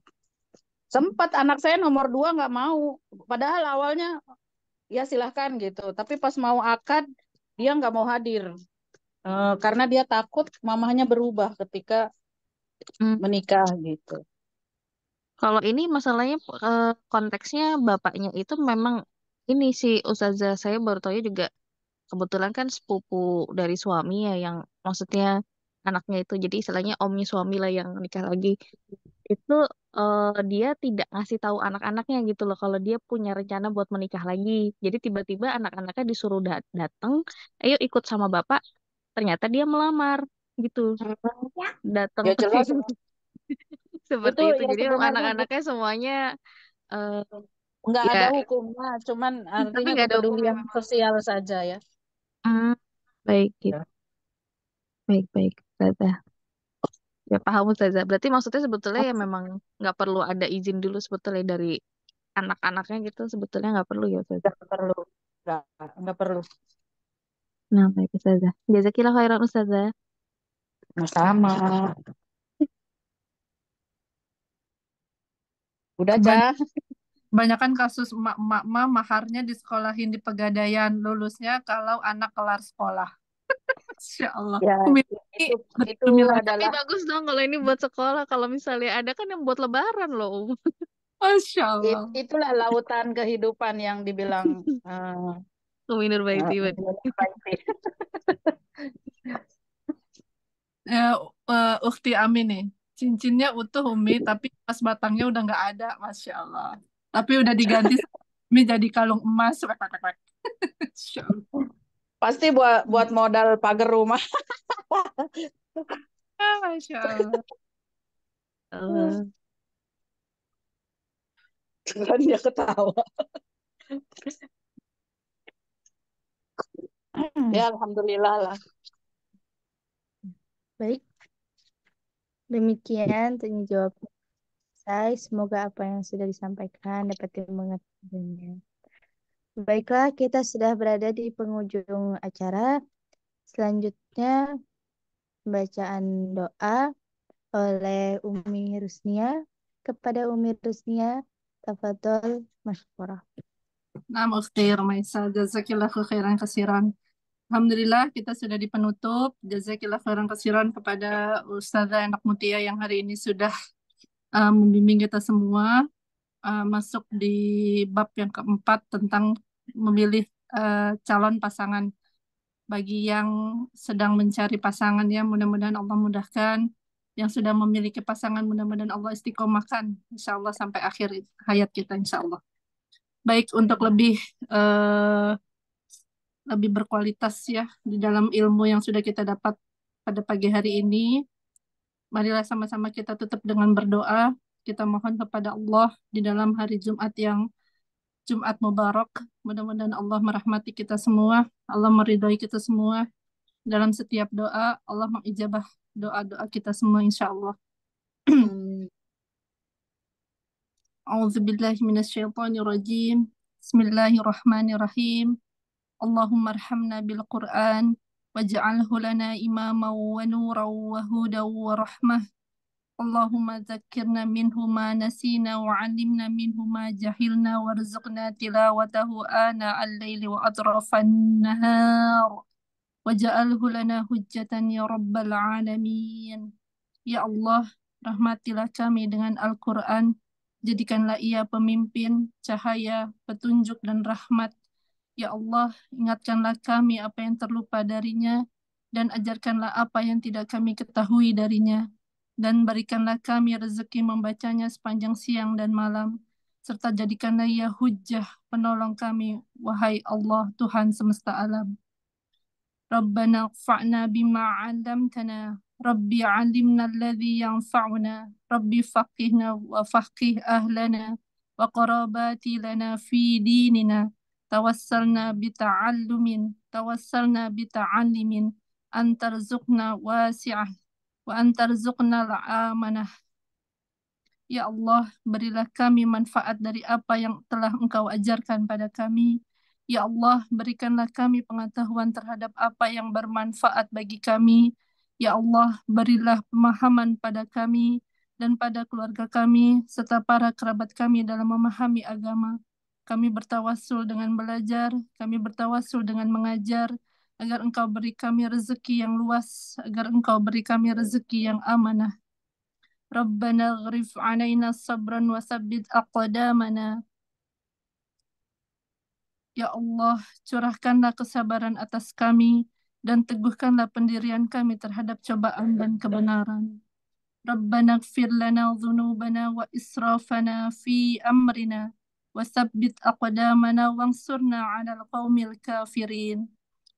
Sempat anak saya nomor dua nggak mau, padahal awalnya ya silahkan gitu tapi pas mau akad dia nggak mau hadir uh, karena dia takut mamahnya berubah ketika hmm. menikah gitu kalau ini masalahnya eh, konteksnya bapaknya itu memang ini si ustazah saya baru tahu juga kebetulan kan sepupu dari suami ya yang maksudnya anaknya itu jadi istilahnya omnya suami lah yang nikah lagi itu uh, dia tidak ngasih tahu anak-anaknya gitu loh kalau dia punya rencana buat menikah lagi. Jadi tiba-tiba anak-anaknya disuruh dat- datang, ayo ikut sama bapak. Ternyata dia melamar gitu, hmm. datang. Ya [LAUGHS] seperti itu itu. ya Jadi anak-anaknya semuanya eh nggak ya, ada hukumnya, cuman [LAUGHS] tapi artinya nggak ada hukum yang sosial saja ya. Hmm, baik gitu. Ya. Baik, baik. Dadah. Ya paham Ustazah. Berarti maksudnya sebetulnya ya memang nggak perlu ada izin dulu sebetulnya dari anak-anaknya gitu sebetulnya nggak perlu ya Ustazah. Nggak perlu. Nggak, nggak perlu. Nah, baik Ustazah. Jazakillah khairan Ustazah. Sama-sama. Udah, aja. Kebanyakan kasus emak-emak ma maharnya di sekolahin di pegadaian lulusnya kalau anak kelar sekolah. Insya [LAUGHS] Allah. Ya, itu, itu adalah tapi bagus dong kalau ini buat sekolah kalau misalnya ada kan yang buat lebaran loh [LAUGHS] Masya Allah. It, itulah lautan kehidupan yang dibilang uh, winner by Uh, uh, uh, Ukti Amin nih. Cincinnya utuh Umi, tapi pas batangnya udah nggak ada. Masya Allah. Tapi udah diganti [LAUGHS] Umi jadi kalung emas. [LAUGHS] Masya Allah. Pasti buat buat hmm. modal pagar rumah. [LAUGHS] Ah, Masya Allah. Uh. Kan dia ketawa. Hmm. ya alhamdulillah lah. Baik. Demikian tanya jawab saya. Semoga apa yang sudah disampaikan dapat dimengerti. Baiklah, kita sudah berada di penghujung acara. Selanjutnya, pembacaan doa oleh Umi Rusnia. Kepada Umi Rusnia, tafadol Masyukurah. Naam khair, Maisa. Jazakillah khairan kasiran. Alhamdulillah kita sudah di penutup. Jazakillah khairan kasiran kepada Ustazah Enak Mutia yang hari ini sudah uh, membimbing kita semua uh, masuk di bab yang keempat tentang memilih uh, calon pasangan bagi yang sedang mencari pasangan ya mudah-mudahan Allah mudahkan yang sudah memiliki pasangan mudah-mudahan Allah istiqomahkan insya Allah sampai akhir hayat kita insya Allah baik untuk lebih uh, lebih berkualitas ya di dalam ilmu yang sudah kita dapat pada pagi hari ini marilah sama-sama kita tutup dengan berdoa kita mohon kepada Allah di dalam hari Jumat yang Jumat Mubarak. Mudah-mudahan Allah merahmati kita semua, Allah meridhai kita semua dalam setiap doa, Allah mengijabah doa-doa kita semua insya Allah. [CLEARS THROAT] A'udzu billahi minasyaitonir rajim. Bismillahirrahmanirrahim. Allahummarhamna bilQuran. bil Qur'an lana imaman wa nuran wa hudan wa rahmah Allahumma zakkirna minhu ma nasina wa 'allimna minhu ma jahilna warzuqna tilawatahu ana al-laili wa atrafan nahar waj'alhu lana hujjatan ya rabbal alamin ya Allah rahmatilah kami dengan Al-Qur'an jadikanlah ia pemimpin cahaya petunjuk dan rahmat ya Allah ingatkanlah kami apa yang terlupa darinya dan ajarkanlah apa yang tidak kami ketahui darinya dan berikanlah kami rezeki membacanya sepanjang siang dan malam, serta jadikanlah ia hujjah penolong kami, wahai Allah Tuhan semesta alam. Rabbana fa'na bima 'allamtana, Rabbi alimna alladhi yanfa'una, Rabbi faqihna wa faqih ahlana wa qarabati lana fi dinina. Tawassalna bita'allumin, tawassalna bita'allimin, antarzuqna wasi'ah wa al amanah. Ya Allah, berilah kami manfaat dari apa yang telah Engkau ajarkan pada kami. Ya Allah, berikanlah kami pengetahuan terhadap apa yang bermanfaat bagi kami. Ya Allah, berilah pemahaman pada kami dan pada keluarga kami serta para kerabat kami dalam memahami agama. Kami bertawasul dengan belajar, kami bertawasul dengan mengajar, agar Engkau beri kami rezeki yang luas, agar Engkau beri kami rezeki yang amanah. Rabbana ghrif alaina sabran wa sabbit aqdamana. Ya Allah, curahkanlah kesabaran atas kami dan teguhkanlah pendirian kami terhadap cobaan dan kebenaran. ربنا اغفر لنا ذنوبنا وإسرافنا في أمرنا وثبت أقدامنا وانصرنا على القوم kafirin.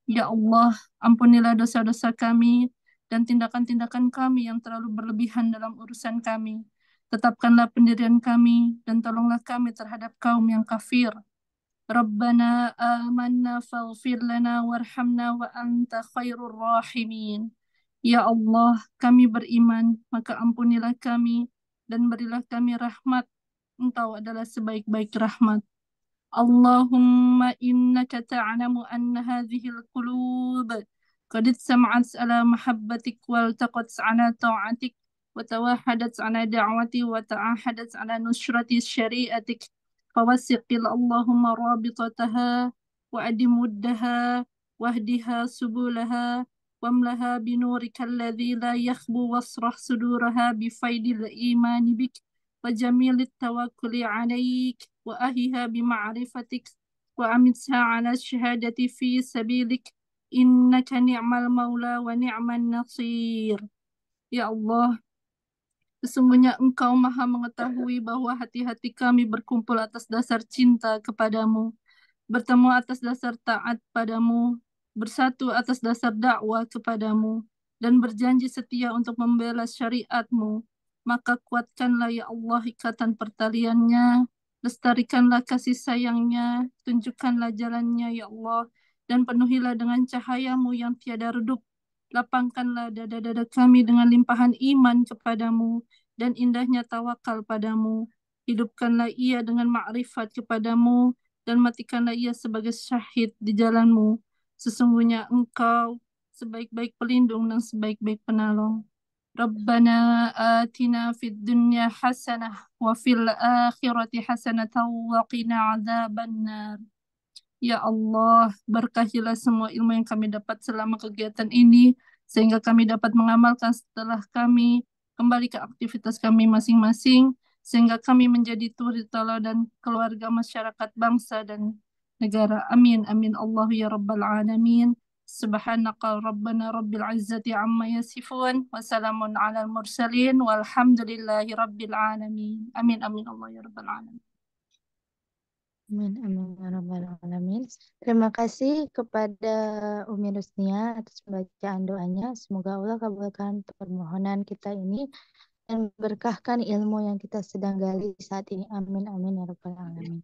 Ya Allah, ampunilah dosa-dosa kami dan tindakan-tindakan kami yang terlalu berlebihan dalam urusan kami. Tetapkanlah pendirian kami dan tolonglah kami terhadap kaum yang kafir. Rabbana amanna faghfir lana warhamna wa anta khairur rahimin. Ya Allah, kami beriman, maka ampunilah kami dan berilah kami rahmat. Engkau adalah sebaik-baik rahmat. اللهم إنك تعلم أن هذه القلوب قد اجتمعت على محبتك والتقت على طاعتك وتوحدت على دعوتي وتعاهدت على نشرة شريعتك فوثق اللهم رابطتها وأدم ودها واهدها سبلها واملها بنورك الذي لا يخبو واصرح صدورها بفيض الإيمان بك وجميل التوكل عليك وأهها بمعرفتك وأمسها على الشهادة في سبيلك إنك نعم المولى ونعم النصير Ya Allah, sesungguhnya Engkau maha mengetahui bahwa hati-hati kami berkumpul atas dasar cinta kepadamu, bertemu atas dasar taat padamu, bersatu atas dasar dakwah kepadamu, dan berjanji setia untuk membela syariatmu, maka kuatkanlah ya Allah ikatan pertaliannya Lestarikanlah kasih sayangnya, tunjukkanlah jalannya, ya Allah, dan penuhilah dengan cahayamu yang tiada redup. Lapangkanlah dada-dada kami dengan limpahan iman kepadamu dan indahnya tawakal padamu. Hidupkanlah ia dengan makrifat kepadamu dan matikanlah ia sebagai syahid di jalanmu. Sesungguhnya engkau sebaik-baik pelindung dan sebaik-baik penolong. ربنا آتنا في الدنيا حسنة وفي الآخرة حسنة وقنا عذاب النار Ya Allah, berkahilah semua ilmu yang kami dapat selama kegiatan ini, sehingga kami dapat mengamalkan setelah kami kembali ke aktivitas kami masing-masing, sehingga kami menjadi turitala dan keluarga masyarakat bangsa dan negara. Amin, amin. Allah ya Rabbal Alamin. Subhanaka Rabbana Rabbil Izzati Amma Yasifun Wassalamun ala mursalin Walhamdulillahi Rabbil Alamin Amin amin Allah ya Rabbil Alamin Amin, amin, ya rabbal alamin. Terima kasih kepada Umi Rusnia atas pembacaan doanya. Semoga Allah kabulkan permohonan kita ini dan berkahkan ilmu yang kita sedang gali saat ini. Amin, amin, ya rabbal alamin.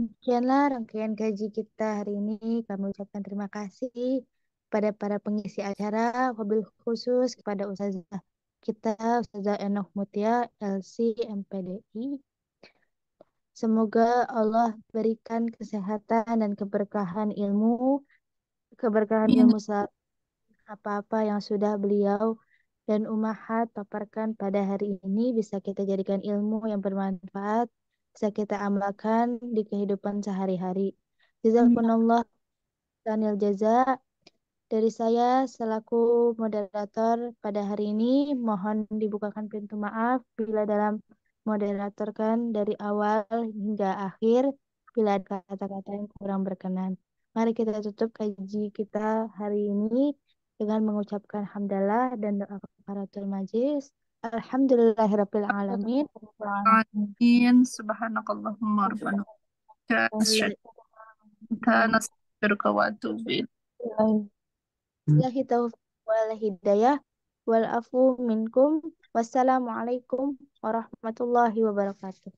Demikianlah rangkaian gaji kita hari ini. Kami ucapkan terima kasih kepada para pengisi acara, mobil khusus kepada Ustazah kita, Ustazah Enoch Mutia, LC, MPDI. Semoga Allah berikan kesehatan dan keberkahan ilmu, keberkahan ilmu apa-apa yang sudah beliau dan Umahat paparkan pada hari ini bisa kita jadikan ilmu yang bermanfaat bisa kita amalkan di kehidupan sehari-hari. Jazakumullah Daniel Jaza. Dari saya selaku moderator pada hari ini mohon dibukakan pintu maaf bila dalam moderatorkan dari awal hingga akhir bila ada kata-kata yang kurang berkenan. Mari kita tutup kaji kita hari ini dengan mengucapkan hamdalah dan doa kafaratul majlis. Alhamdulillahirrabbilalamin. Amin. Subhanakallahumma rabbana. Kita wa atubil. Lahi taufiq hidayah wal afu minkum. Wassalamualaikum warahmatullahi wabarakatuh.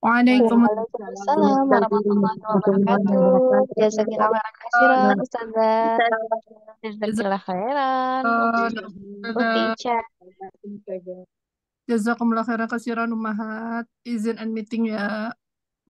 Waalaikumsalam warahmatullahi wabarakatuh. Jazakillah khairan Ustazah. khairan. Jazakumullah khairan kasiran Ummahat. Izin and meeting ya.